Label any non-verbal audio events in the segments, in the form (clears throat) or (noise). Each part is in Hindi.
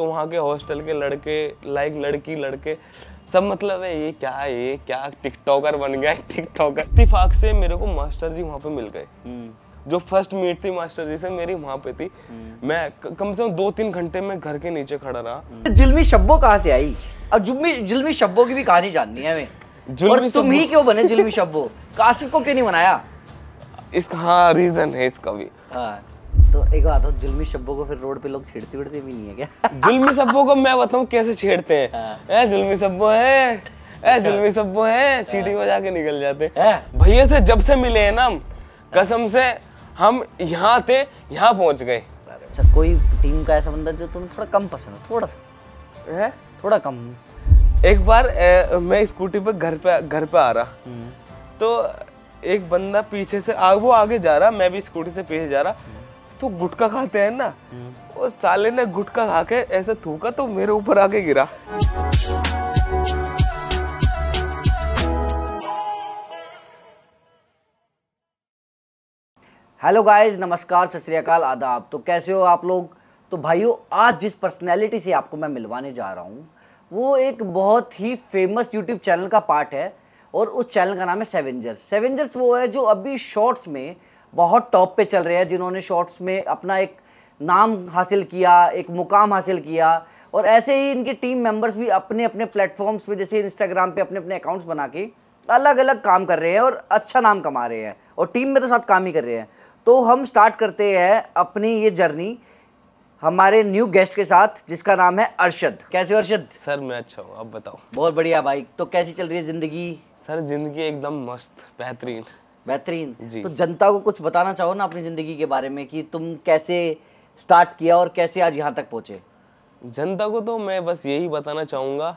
तो वहाँ के हॉस्टल के लड़के लाइक लड़की लड़के सब मतलब है ये क्या है ये क्या टिकटॉकर बन गया टिकटॉकर इतफाक से मेरे को मास्टर जी वहाँ पे मिल गए हम्म। जो फर्स्ट मीट थी मास्टर जी से मेरी वहाँ पे थी हम्म। मैं कम से कम दो तीन घंटे में घर के नीचे खड़ा रहा हम्म। जुलमी शब्बो कहाँ से आई अब जुलमी जुलमी शब्बो की भी कहानी जाननी है हमें और तुम ही क्यों बने जुलमी शब्बो काशिफ को क्यों नहीं बनाया इसका हाँ रीजन है इसका भी हाँ। तो एक बात हो जुलमी शब्बों को फिर रोड पे लोग छेड़ते भी नहीं है क्या जुलमी शब्बों को मैं बताऊँ कैसे छेड़ते हैं हाँ। ए जुलमी शब्बो है ए जुलमी हाँ। शब्बो है हाँ। सीटी में जाके निकल जाते भैया से जब से मिले हैं ना कसम से हम यहाँ थे यहाँ पहुँच गए अच्छा कोई टीम का ऐसा बंदा जो तुम थोड़ा कम पसंद हो थोड़ा सा है थोड़ा कम एक बार ए, मैं स्कूटी पर घर पे घर पे आ रहा हम्म। तो एक बंदा पीछे से आ, वो आगे जा रहा मैं भी स्कूटी से पीछे जा रहा तो गुटका खाते हैं ना वो साले ने गुटका खा के ऐसे थूका तो मेरे ऊपर आके गिरा हेलो गाइस नमस्कार सत आदाब तो कैसे हो आप लोग तो भाइयों आज जिस पर्सनैलिटी से आपको मैं मिलवाने जा रहा हूँ वो एक बहुत ही फेमस यूट्यूब चैनल का पार्ट है और उस चैनल का नाम है सेवेंजर्स सेवेंजर्स वो है जो अभी शॉर्ट्स में बहुत टॉप पे चल रहे हैं जिन्होंने शॉर्ट्स में अपना एक नाम हासिल किया एक मुकाम हासिल किया और ऐसे ही इनके टीम मेंबर्स भी अपने अपने प्लेटफॉर्म्स पे जैसे इंस्टाग्राम पे अपने अपने अकाउंट्स बना के अलग अलग काम कर रहे हैं और अच्छा नाम कमा रहे हैं और टीम में तो साथ काम ही कर रहे हैं तो हम स्टार्ट करते हैं अपनी ये जर्नी हमारे न्यू गेस्ट के साथ जिसका नाम है अरशद कैसे अरशद सर मैं अच्छा हूँ अब बताओ बहुत बढ़िया भाई तो कैसी चल रही है ज़िंदगी सर ज़िंदगी एकदम मस्त बेहतरीन बेहतरीन तो जनता को कुछ बताना चाहो ना अपनी ज़िंदगी के बारे में कि तुम कैसे स्टार्ट किया और कैसे आज यहाँ तक पहुँचे जनता को तो मैं बस यही बताना चाहूँगा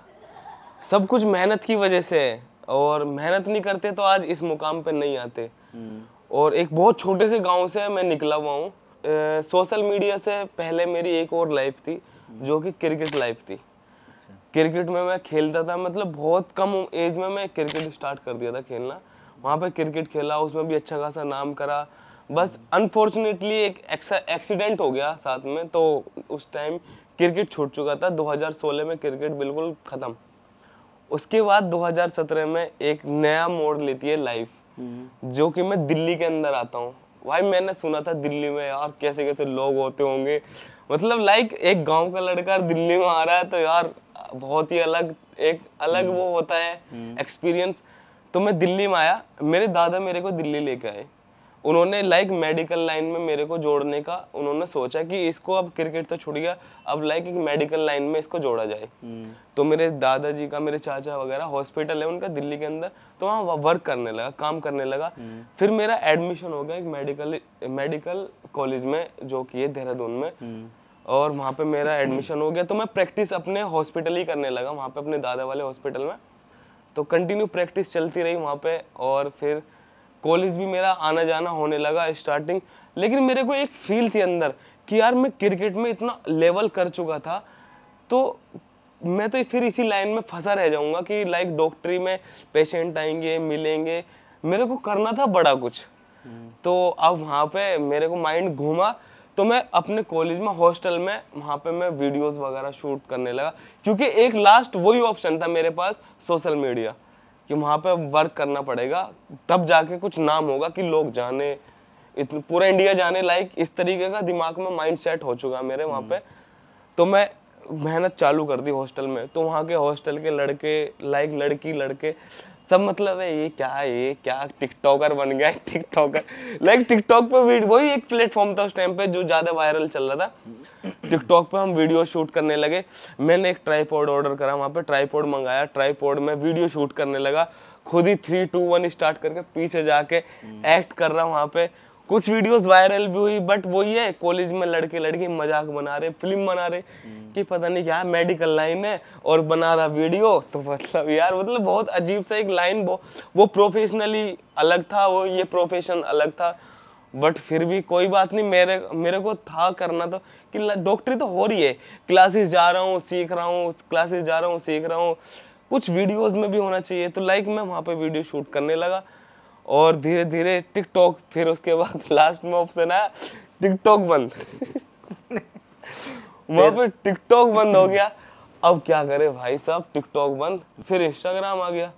सब कुछ मेहनत की वजह से है और मेहनत नहीं करते तो आज इस मुकाम पर नहीं आते हम्म। और एक बहुत छोटे से गांव से मैं निकला हुआ हूँ सोशल मीडिया से पहले मेरी एक और लाइफ थी हम्म। जो कि क्रिकेट लाइफ थी अच्छा। क्रिकेट में मैं खेलता था मतलब बहुत कम एज में मैं क्रिकेट स्टार्ट कर दिया था खेलना वहाँ पे क्रिकेट खेला उसमें भी अच्छा खासा नाम करा बस अनफॉर्चुनेटली एक एक्सीडेंट हो गया साथ में तो उस टाइम क्रिकेट छूट चुका था 2016 में क्रिकेट बिल्कुल ख़त्म उसके बाद 2017 में एक नया मोड़ लेती है लाइफ हम्म। जो कि मैं दिल्ली के अंदर आता हूँ भाई मैंने सुना था दिल्ली में यार कैसे कैसे लोग होते होंगे मतलब लाइक एक गांव का लड़का दिल्ली में आ रहा है तो यार बहुत ही अलग एक अलग हम्म। वो होता है एक्सपीरियंस हम्म। तो मैं दिल्ली में आया मेरे दादा मेरे को दिल्ली लेके आए उन्होंने लाइक मेडिकल लाइन में मेरे को जोड़ने का उन्होंने सोचा कि इसको अब क्रिकेट तो छुट गया अब लाइक एक मेडिकल लाइन में इसको जोड़ा जाए हम्म। तो मेरे दादाजी का मेरे चाचा वगैरह हॉस्पिटल है उनका दिल्ली के अंदर तो वहाँ वर्क करने लगा काम करने लगा हम्म। फिर मेरा एडमिशन हो गया एक मेडिकल मेडिकल कॉलेज में जो कि है देहरादून में हम्म। और वहाँ पे मेरा एडमिशन हो गया तो मैं प्रैक्टिस अपने हॉस्पिटल ही करने लगा वहाँ पे अपने दादा वाले हॉस्पिटल में तो कंटिन्यू प्रैक्टिस चलती रही वहाँ पे और फिर कॉलेज भी मेरा आना जाना होने लगा स्टार्टिंग लेकिन मेरे को एक फील थी अंदर कि यार मैं क्रिकेट में इतना लेवल कर चुका था तो मैं तो फिर इसी लाइन में फंसा रह जाऊँगा कि लाइक डॉक्टरी में पेशेंट आएंगे मिलेंगे मेरे को करना था बड़ा कुछ हम्म। तो अब वहाँ पे मेरे को माइंड घूमा तो मैं अपने कॉलेज में हॉस्टल में वहाँ पे मैं वीडियोस वगैरह शूट करने लगा क्योंकि एक लास्ट वही ऑप्शन था मेरे पास सोशल मीडिया कि वहाँ पे वर्क करना पड़ेगा तब जाके कुछ नाम होगा कि लोग जाने इतने पूरा इंडिया जाने लाइक इस तरीके का दिमाग में माइंड सेट हो चुका मेरे वहाँ हम्म। पे तो मैं मेहनत चालू कर दी हॉस्टल में तो वहाँ के हॉस्टल के लड़के लाइक लड़की लड़के सब मतलब है ये क्या है ये क्या टिकटॉकर बन गया टिकटॉकर लाइक टिकटॉक पे वीडियो वही एक प्लेटफॉर्म था उस टाइम पे जो ज़्यादा वायरल चल रहा था टिकटॉक पे हम वीडियो शूट करने लगे मैंने एक ट्राईपोड ऑर्डर करा वहाँ पे ट्राईपोड मंगाया ट्राईपोड में वीडियो शूट करने लगा खुद ही थ्री टू वन स्टार्ट करके पीछे जाके एक्ट कर रहा वहाँ पे कुछ वीडियोस वायरल भी हुई बट वही है कॉलेज में लड़के लड़की मजाक बना रहे फिल्म बना रहे हम्म। कि पता नहीं क्या मेडिकल लाइन है और बना रहा वीडियो तो मतलब यार मतलब बहुत अजीब सा एक लाइन वो वो प्रोफेशनली अलग था वो ये प्रोफेशन अलग था बट फिर भी कोई बात नहीं मेरे मेरे को था करना तो कि डॉक्टरी तो हो रही है क्लासेस जा रहा हूँ सीख रहा हूँ क्लासेस जा रहा हूँ सीख रहा हूँ कुछ वीडियोस में भी होना चाहिए तो लाइक मैं वहाँ पे वीडियो शूट करने लगा और धीरे धीरे टिकटॉक फिर उसके बाद (laughs) लास्ट में ऑप्शन आया टिकटॉक बंद (laughs) वहां पर टिकटॉक बंद हो गया अब क्या करे भाई साहब टिकटॉक बंद फिर इंस्टाग्राम आ गया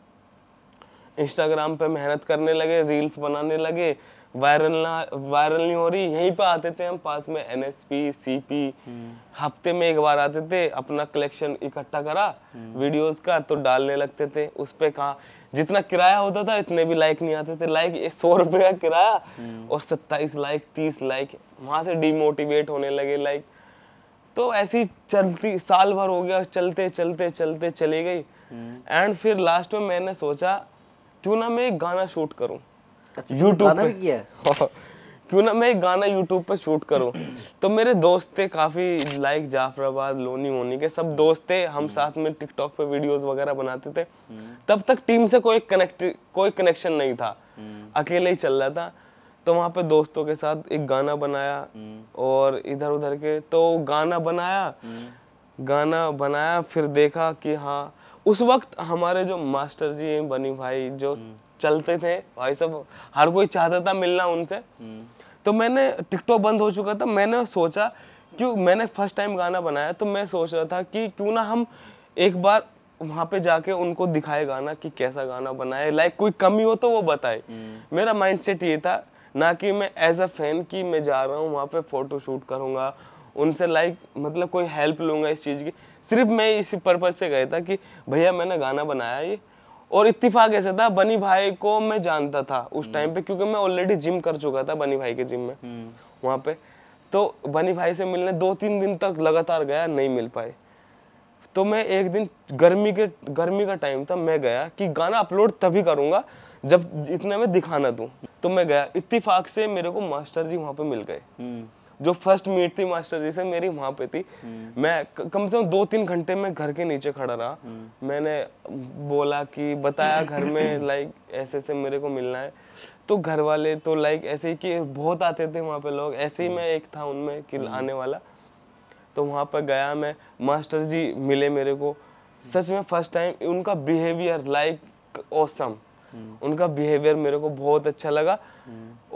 इंस्टाग्राम पे मेहनत करने लगे रील्स बनाने लगे वायरल ना वायरल नहीं हो रही यहीं पे आते थे हम पास में N S P C P हफ्ते में एक बार आते थे अपना कलेक्शन इकट्ठा करा वीडियोस हम्म। का तो डालने लगते थे उस पर कहा जितना किराया होता था इतने भी लाइक नहीं आते थे लाइक ये सौ रुपये का किराया हम्म। और सत्ताईस लाइक तीस लाइक वहाँ से डिमोटिवेट होने लगे लाइक तो ऐसी चलती साल भर हो गया चलते चलते चलते चली गई एंड हम्म। फिर लास्ट में मैंने सोचा क्यों ना मैं एक गाना शूट करूँ अच्छा, पे किया (laughs) क्यों ना मैं एक गाना यूट्यूब पर शूट करूं तो मेरे दोस्त थे काफ़ी लाइक जाफराबाद लोनी वोनी के सब दोस्त थे हम हम्म। साथ में टिकटॉक पे वीडियोस वगैरह बनाते थे हम्म। तब तक टीम से कोई कनेक्ट कोई कनेक्शन नहीं था हम्म। अकेले ही चल रहा था तो वहाँ पे दोस्तों के साथ एक गाना बनाया और इधर उधर के तो गाना बनाया गाना बनाया फिर देखा कि हाँ उस वक्त हमारे जो मास्टर जी बनी भाई जो चलते थे भाई सब हर कोई चाहता था मिलना उनसे हम्म। तो मैंने टिकटॉक बंद हो चुका था मैंने सोचा क्यों मैंने फर्स्ट टाइम गाना बनाया तो मैं सोच रहा था कि क्यों ना हम एक बार वहाँ पे जाके उनको दिखाए गाना कि कैसा गाना बनाए लाइक कोई कमी हो तो वो बताए हम्म। मेरा माइंडसेट ये था ना कि मैं एज अ फैन कि मैं जा रहा हूँ वहाँ पे फ़ोटो शूट करूँगा उनसे लाइक मतलब कोई हेल्प लूँगा इस चीज़ की सिर्फ मैं इसी पर्पज़ से गया था कि भैया मैंने गाना बनाया ये और इतफाक ऐसा था बनी भाई को मैं जानता था उस टाइम पे क्योंकि मैं ऑलरेडी जिम कर चुका था बनी भाई के जिम में वहां पे तो बनी भाई से मिलने दो तीन दिन तक लगातार गया नहीं मिल पाए तो मैं एक दिन गर्मी के गर्मी का टाइम था मैं गया कि गाना अपलोड तभी करूंगा जब इतने में दिखाना दू तो मैं गया इत्तीफाक से मेरे को मास्टर जी वहां पे मिल गए हम्म। जो फर्स्ट मीट थी मास्टर जी से मेरी वहां पे थी हम्म। मैं कम से कम दो तीन घंटे में घर के नीचे खड़ा रहा हम्म। मैंने बोला कि बताया घर में लाइक ऐसे ऐसे मेरे को मिलना है तो घर वाले तो लाइक ऐसे ही कि बहुत आते थे वहां पे लोग ऐसे ही हम्म। मैं एक था उनमें कि आने वाला तो वहां पर गया मैं मास्टर जी मिले मेरे को सच में फर्स्ट टाइम उनका बिहेवियर लाइक ऑसम उनका बिहेवियर मेरे को बहुत अच्छा लगा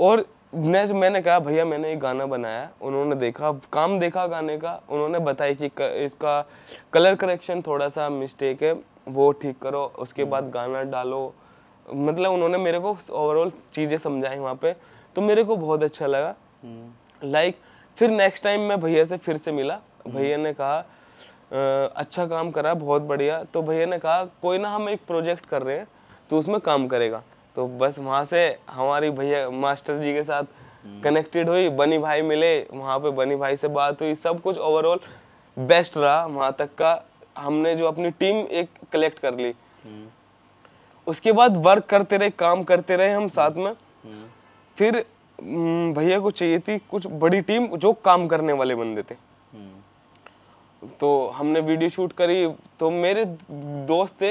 और मैं मैंने कहा भैया मैंने एक गाना बनाया उन्होंने देखा काम देखा गाने का उन्होंने बताया कि इसका कलर करेक्शन थोड़ा सा मिस्टेक है वो ठीक करो उसके बाद हम्म। गाना डालो मतलब उन्होंने मेरे को ओवरऑल चीज़ें समझाई वहाँ पे तो मेरे को बहुत अच्छा लगा लाइक हम्म। like, फिर नेक्स्ट टाइम मैं भैया से फिर से मिला हम्म। भैया ने कहा अच्छा काम करा बहुत बढ़िया तो भैया ने कहा कोई ना हम एक प्रोजेक्ट कर रहे हैं तो उसमें काम करेगा तो बस वहाँ से हमारी भैया मास्टर जी के साथ कनेक्टेड हम्म। हुई बनी भाई मिले वहाँ पे बनी भाई से बात हुई सब कुछ ओवरऑल बेस्ट रहा वहाँ तक का हमने जो अपनी टीम एक कलेक्ट कर ली हम्म। उसके बाद वर्क करते रहे काम करते रहे हम साथ में हम्म। फिर भैया को चाहिए थी कुछ बड़ी टीम जो काम करने वाले बंदे थे तो हमने वीडियो शूट करी तो मेरे दोस्त थे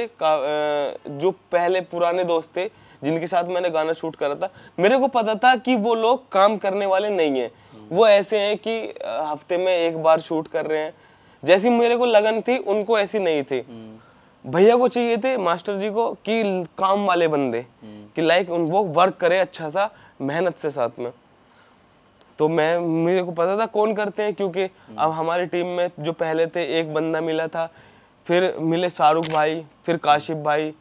जो पहले पुराने दोस्त थे जिनके साथ मैंने गाना शूट करा था मेरे को पता था कि वो लोग काम करने वाले नहीं है वो ऐसे हैं कि हफ्ते में एक बार शूट कर रहे हैं जैसी मेरे को लगन थी उनको ऐसी नहीं थी हम्म। भैया को चाहिए थे मास्टर जी को कि काम वाले बंदे हम्म। कि लाइक वो वर्क करे अच्छा सा मेहनत से साथ में तो मैं मेरे को पता था कौन करते हैं क्योंकि हम्म। अब हमारी टीम में जो पहले थे एक बंदा मिला था फिर मिले शाहरुख भाई फिर काशिफ भाई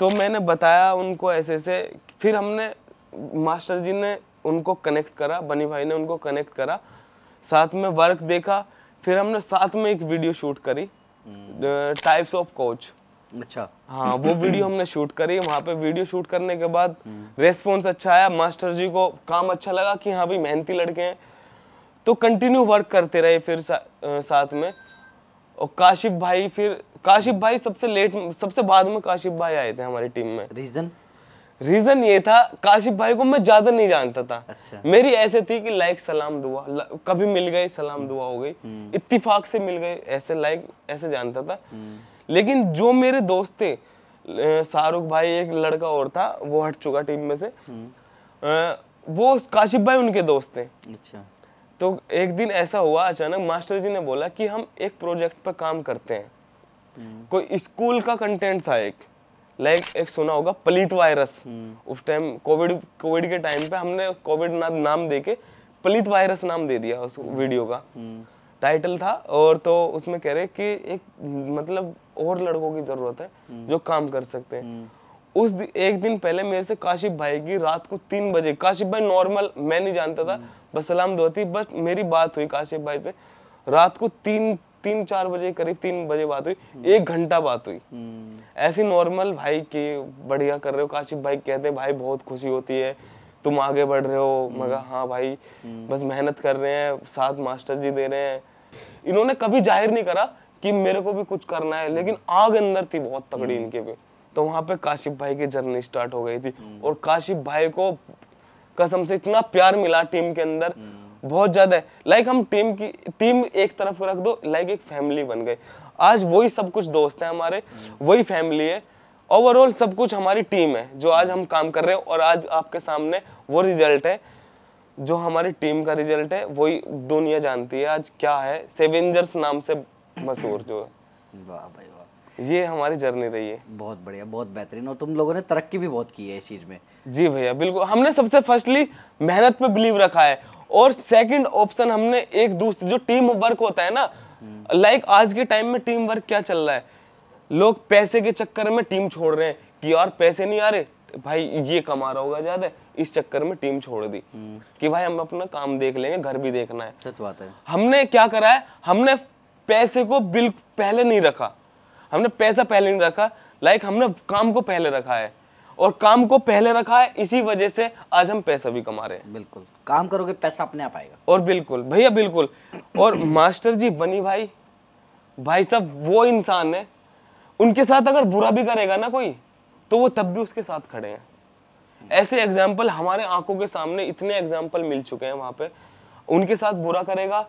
तो मैंने बताया उनको ऐसे ऐसे फिर हमने मास्टर जी ने उनको कनेक्ट करा बनी भाई ने उनको कनेक्ट करा साथ में वर्क देखा फिर हमने साथ में एक वीडियो शूट करी टाइप्स ऑफ कोच अच्छा हाँ वो वीडियो हमने शूट करी वहाँ पे वीडियो शूट करने के बाद रेस्पॉन्स हम्म। अच्छा आया मास्टर जी को काम अच्छा लगा कि हाँ भाई मेहनती लड़के हैं तो कंटिन्यू वर्क करते रहे फिर सा, आ, साथ में और काशिफ भाई फिर काशिप भाई सबसे लेट सबसे बाद में काशिफ भाई आए थे हमारी टीम में रीजन रीजन ये था काशिफ भाई को मैं ज्यादा नहीं जानता था अच्छा। मेरी ऐसे थी कि लाइक सलाम दुआ कभी मिल गई सलाम दुआ हो गई हम्म। इत्तिफाक से मिल गए ऐसे लाइक ऐसे जानता था हम्म। लेकिन जो मेरे दोस्त थे शाहरुख भाई एक लड़का और था वो हट चुका टीम में से हम्म। वो काशिप भाई उनके दोस्त थे अच्छा तो एक दिन ऐसा हुआ अचानक मास्टर जी ने बोला कि हम एक प्रोजेक्ट पर काम करते हैं हम्म। कोई स्कूल का कंटेंट था एक लाइक like, एक सुना होगा पलीत वायरस हम्म। उस टाइम कोविड कोविड के टाइम पे हमने कोविड ना, नाम दे के पलीत वायरस नाम दे दिया उस वीडियो हम्म। का टाइटल था और तो उसमें कह रहे कि एक मतलब और लड़कों की जरूरत है जो काम कर सकते हैं उस दि, एक दिन पहले मेरे से काशिप भाई की रात को तीन बजे काशिप भाई नॉर्मल मैं नहीं जानता था बस सलाम दो थी बस मेरी बात हुई काशिप भाई से रात को तीन तीन चार बजे करीब तीन बजे बात हुई हम्म। एक घंटा बात हुई हम्म। ऐसी नॉर्मल भाई की बढ़िया कर रहे हो काशिफ भाई कहते हैं भाई बहुत खुशी होती है तुम आगे बढ़ रहे हो हम्म। मगर हाँ भाई बस मेहनत कर रहे हैं साथ मास्टर जी दे रहे हैं इन्होंने कभी जाहिर नहीं करा कि मेरे को भी कुछ करना है लेकिन आग अंदर थी बहुत तगड़ी इनके पे तो वहां पे काशिफ भाई की जर्नी स्टार्ट हो गई थी और काशिफ भाई को कसम से इतना प्यार मिला टीम के अंदर बहुत ज़्यादा है लाइक हम टीम की टीम एक तरफ रख दो लाइक एक फैमिली बन गए आज वही सब कुछ दोस्त हैं हमारे वही फैमिली है ओवरऑल सब कुछ हमारी टीम है जो आज हम काम कर रहे हैं और आज आपके सामने वो रिजल्ट है जो हमारी टीम का रिजल्ट है वही दुनिया जानती है आज क्या है सेवेंजर्स नाम से मशहूर जो है वाह भाई वाह ये हमारी जर्नी रही है बहुत बढ़िया बहुत बेहतरीन और तुम लोगों ने तरक्की भी बहुत की है इस चीज़ में जी भैया बिल्कुल हमने सबसे फर्स्टली मेहनत पे बिलीव रखा है और सेकंड ऑप्शन हमने एक दूसरे जो टीम वर्क होता है ना लाइक like आज के टाइम में टीम वर्क क्या चल रहा है लोग पैसे के चक्कर में टीम छोड़ रहे हैं कि यार पैसे नहीं आ रहे भाई ये कमा रहा होगा ज्यादा इस चक्कर में टीम छोड़ दी कि भाई हम अपना काम देख लेंगे घर भी देखना है सच बात है हमने क्या करा है हमने पैसे को बिल्कुल पहले नहीं रखा हमने पैसा पहले नहीं रखा लाइक हमने काम को पहले रखा है और काम को पहले रखा है इसी वजह से आज हम पैसा भी कमा रहे हैं बिल्कुल काम करोगे पैसा अपने आप आएगा और बिल्कुल भैया बिल्कुल और मास्टर जी बनी भाई भाई साहब वो इंसान है उनके साथ अगर बुरा भी करेगा ना कोई तो वो तब भी उसके साथ खड़े हैं ऐसे एग्जाम्पल हमारे आंखों के सामने इतने एग्जाम्पल मिल चुके हैं वहां पे उनके साथ बुरा करेगा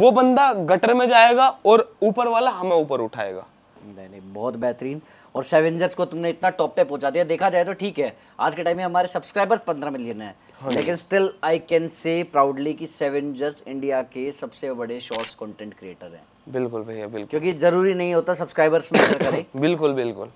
वो बंदा गटर में जाएगा और ऊपर वाला हमें ऊपर उठाएगा नहीं नहीं बहुत बेहतरीन और सेवेंजर्स को तुमने इतना टॉप पे पहुंचा दिया देखा जाए तो ठीक है आज के टाइम में हमारे सब्सक्राइबर्स पंद्रह मिलियन है हाँ लेकिन still I can say proudly कि सेवेंजर्स इंडिया के सबसे बड़े शॉर्ट्स कंटेंट क्रिएटर हैं बिल्कुल भैया बिल्कुल क्योंकि जरूरी नहीं होता सब्सक्राइबर्स में करें (coughs) बिल्कुल बिल्कुल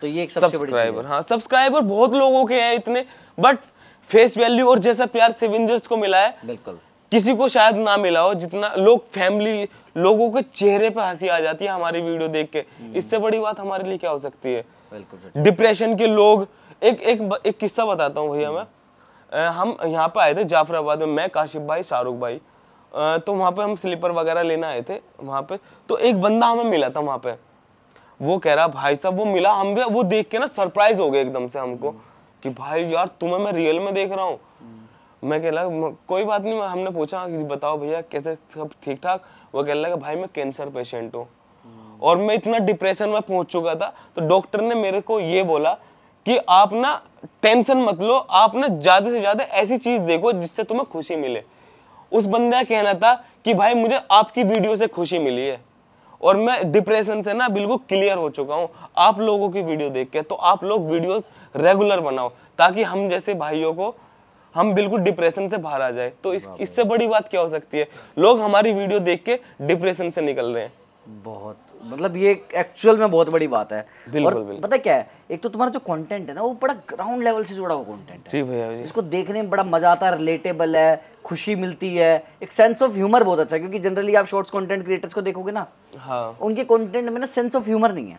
तो ये एक सब्सक्राइबर हाँ सब्सक्राइबर बहुत लोगों के हैं इतने बट फेस वैल्यू और जैसा प्यार सेवेंजर्स को मिला है बिल्कुल किसी को शायद ना मिला हो जितना लोग फैमिली लोगों के चेहरे पे हंसी आ जाती है हमारी वीडियो देख के हम्म। इससे बड़ी बात हमारे लिए क्या हो सकती है डिप्रेशन के लोग एक एक एक किस्सा बताता हूँ भैया हम्म। मैं हम यहाँ पे आए थे जाफराबाद में मैं काशिफ भाई शाहरुख भाई तो वहाँ पे हम स्लीपर वगैरह लेने आए थे वहाँ पे तो एक बंदा हमें मिला था वहाँ पे वो कह रहा भाई साहब वो मिला हम भी वो देख के ना सरप्राइज हो गए एकदम से हमको हम्म। कि भाई यार तुम्हें मैं रियल में देख रहा हूँ मैं कहला कोई बात नहीं हमने पूछा हाँ, कि बताओ भैया कैसे सब ठीक ठाक वो कह लगा भाई मैं कैंसर पेशेंट हूँ हम्म। और मैं इतना डिप्रेशन में पहुंच चुका था तो डॉक्टर ने मेरे को ये बोला कि आप ना टेंशन मत लो आप ना ज़्यादा से ज़्यादा ऐसी चीज़ देखो जिससे तुम्हें खुशी मिले उस बंदे का कहना था कि भाई मुझे आपकी वीडियो से खुशी मिली है और मैं डिप्रेशन से ना बिल्कुल क्लियर हो चुका हूँ आप लोगों की वीडियो देख के तो आप लोग वीडियोस रेगुलर बनाओ ताकि हम जैसे भाइयों को हम बिल्कुल डिप्रेशन से बाहर आ जाए तो इस इससे बड़ी बात क्या हो सकती है लोग हमारी वीडियो देख के डिप्रेशन से निकल रहे हैं बहुत मतलब ये एक्चुअल में बहुत बड़ी बात है बिल्कुल, और पता क्या है एक तो तुम्हारा जो कंटेंट है ना वो बड़ा ग्राउंड लेवल से जुड़ा हुआ कंटेंट है जी भैया जी इसको देखने में बड़ा मजा आता है रिलेटेबल है खुशी मिलती है एक सेंस ऑफ ह्यूमर बहुत अच्छा है क्योंकि जनरली आप शॉर्ट्स कंटेंट क्रिएटर्स को देखोगे ना हाँ। उनके कंटेंट में ना सेंस ऑफ ह्यूमर नहीं है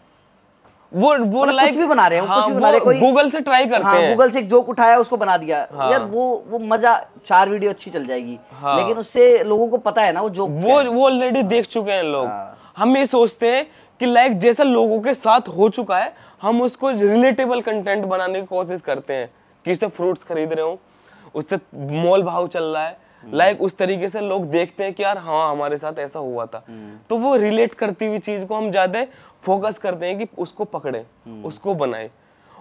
वो वो लाइक मतलब कुछ भी बना रहे हैं हाँ, कुछ भी बना रहे कोई गूगल से ट्राई करते हाँ, हैं गूगल से एक जोक उठाया उसको बना दिया हाँ, यार वो वो मजा चार वीडियो अच्छी चल जाएगी हाँ, लेकिन उससे लोगों को पता है ना वो जोक वो वो ऑलरेडी देख चुके हैं लोग हाँ। हम ये सोचते हैं कि लाइक जैसा लोगों के साथ हो चुका है हम उसको रिलेटेबल कंटेंट बनाने की कोशिश करते हैं कि सब फ्रूट्स खरीद रहे हो उससे मोल भाव चल रहा है लाइक हम्म। उस तरीके से लोग देखते हैं कि यार हाँ हमारे साथ ऐसा हुआ था हम्म। तो वो रिलेट करती हुई चीज को हम ज्यादा फोकस करते हैं कि उसको पकड़े उसको बनाए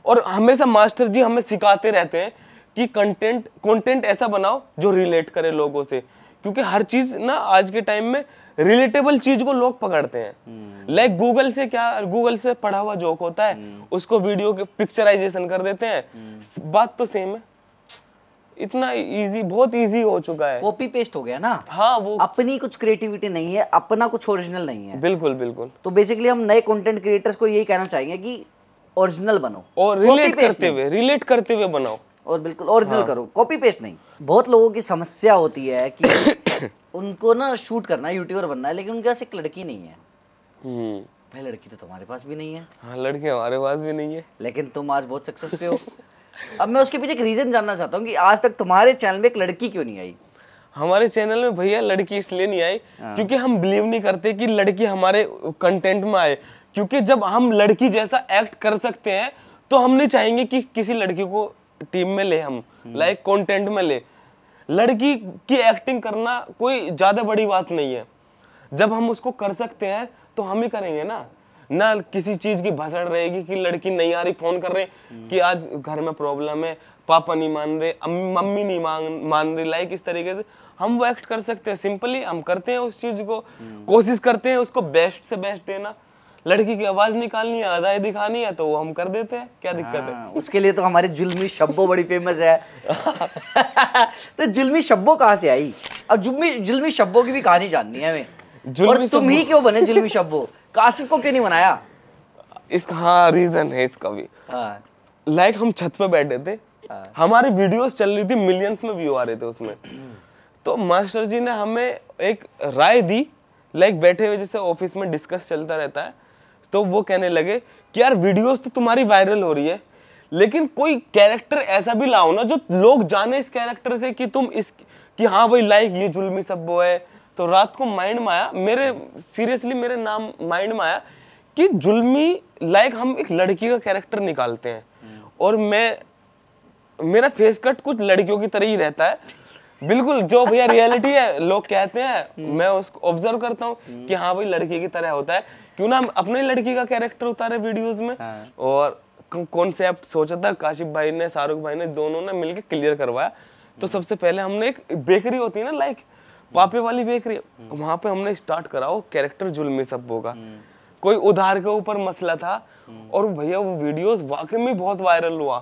और हमेशा मास्टर जी हमें सिखाते रहते हैं कि कंटेंट कंटेंट ऐसा बनाओ जो रिलेट करे लोगों से क्योंकि हर चीज ना आज के टाइम में रिलेटेबल चीज को लोग पकड़ते हैं लाइक hmm. गूगल like से क्या गूगल से पढ़ा हुआ जोक होता है hmm. उसको वीडियो के पिक्चराइजेशन कर देते हैं hmm. बात तो सेम है इतना इजी बहुत इजी हो चुका है कॉपी पेस्ट हो गया ना हाँ वो अपनी कुछ क्रिएटिविटी नहीं है अपना कुछ ओरिजिनल नहीं है बिल्कुल बिल्कुल तो बेसिकली हम नए कंटेंट क्रिएटर्स को यही कहना चाहेंगे कि ओरिजिनल बनो और रिलेट करते हुए रिलेट करते हुए बनाओ और बिल्कुल ओरिजिनल हाँ। करो कॉपी पेस्ट नहीं बहुत लोगों की समस्या होती है कि (coughs) उनको ना शूट करना है यूट्यूबर बनना है लेकिन उनके पास एक लड़की नहीं है हम्म। भाई लड़की तो तुम्हारे पास भी नहीं है हाँ लड़की हमारे पास भी नहीं है लेकिन तुम आज बहुत सक्सेस पे हो (laughs) अब मैं उसके पीछे एक रीज़न जानना चाहता हूँ कि आज तक तुम्हारे चैनल में एक लड़की क्यों नहीं आई हमारे चैनल में भैया लड़की इसलिए नहीं आई हाँ। क्योंकि हम बिलीव नहीं करते कि लड़की हमारे कंटेंट में आए क्योंकि जब हम लड़की जैसा एक्ट कर सकते हैं तो हम नहीं चाहेंगे कि किसी लड़की को टीम में ले हम लाइक हम्म। कंटेंट में ले लड़की की एक्टिंग करना कोई ज़्यादा बड़ी बात नहीं है जब हम उसको कर सकते हैं तो हम ही करेंगे ना ना किसी चीज की भसड़ रहेगी कि लड़की नहीं आ रही फोन कर रहे कि आज घर में प्रॉब्लम है पापा नहीं मान रहे मम्मी नहीं मान मान रही लाइक इस तरीके से हम वो एक्ट कर सकते हैं सिंपली हम करते हैं उस चीज को कोशिश करते हैं उसको बेस्ट से बेस्ट देना लड़की की आवाज निकालनी है अदाएं दिखानी है तो वो हम कर देते हैं क्या दिक्कत है हाँ, उसके लिए तो हमारे जुल्मी शब्बो बड़ी फेमस है (laughs) तो जुल्मी शब्बो कहाँ से आई अब जुल्मी जुल्मी शब्बो की भी कहानी जाननी है हमें और तुम ही क्यों बने जुल्मी शब्बो काशिफ को क्यों नहीं बनाया इसका हाँ रीजन है इसका भी लाइक हाँ। हम छत पे बैठे थे हाँ। हमारी वीडियोस चल रही थी मिलियंस में व्यू आ रहे थे उसमें (clears throat) तो मास्टर जी ने हमें एक राय दी लाइक बैठे हुए जैसे ऑफिस में डिस्कस चलता रहता है तो वो कहने लगे कि यार वीडियोस तो तुम्हारी वायरल हो रही है लेकिन कोई कैरेक्टर ऐसा भी लाओ ना जो लोग जाने इस कैरेक्टर से कि तुम इस कि हाँ भाई लाइक ये जुलमी सब वो है तो रात को माइंड में आया मेरे सीरियसली मेरे नाम माइंड में आया कि जुल्मी लाइक हम एक लड़की का कैरेक्टर निकालते हैं हम्म। और मैं मेरा फेस कट कुछ लड़कियों की तरह ही रहता है बिल्कुल जो भैया रियलिटी है लोग कहते हैं हम्म। मैं उसको ऑब्जर्व करता हूँ हम्म। कि हाँ भाई लड़की की तरह होता है क्यों ना हम अपने लड़की का कैरेक्टर उतारे वीडियोस में हाँ। और कॉन्सेप्ट सोचा था काशिफ भाई ने शाहरुख भाई ने दोनों ने मिलकर क्लियर करवाया तो सबसे पहले हमने एक बेकरी होती है ना लाइक पापे वाली बेकरी हम्म। वहाँ पे हमने स्टार्ट करा वो कैरेक्टर जुलमी सब का हम्म। कोई उधार के ऊपर मसला था हम्म। और भैया वो वीडियोस वाकई में बहुत वायरल हुआ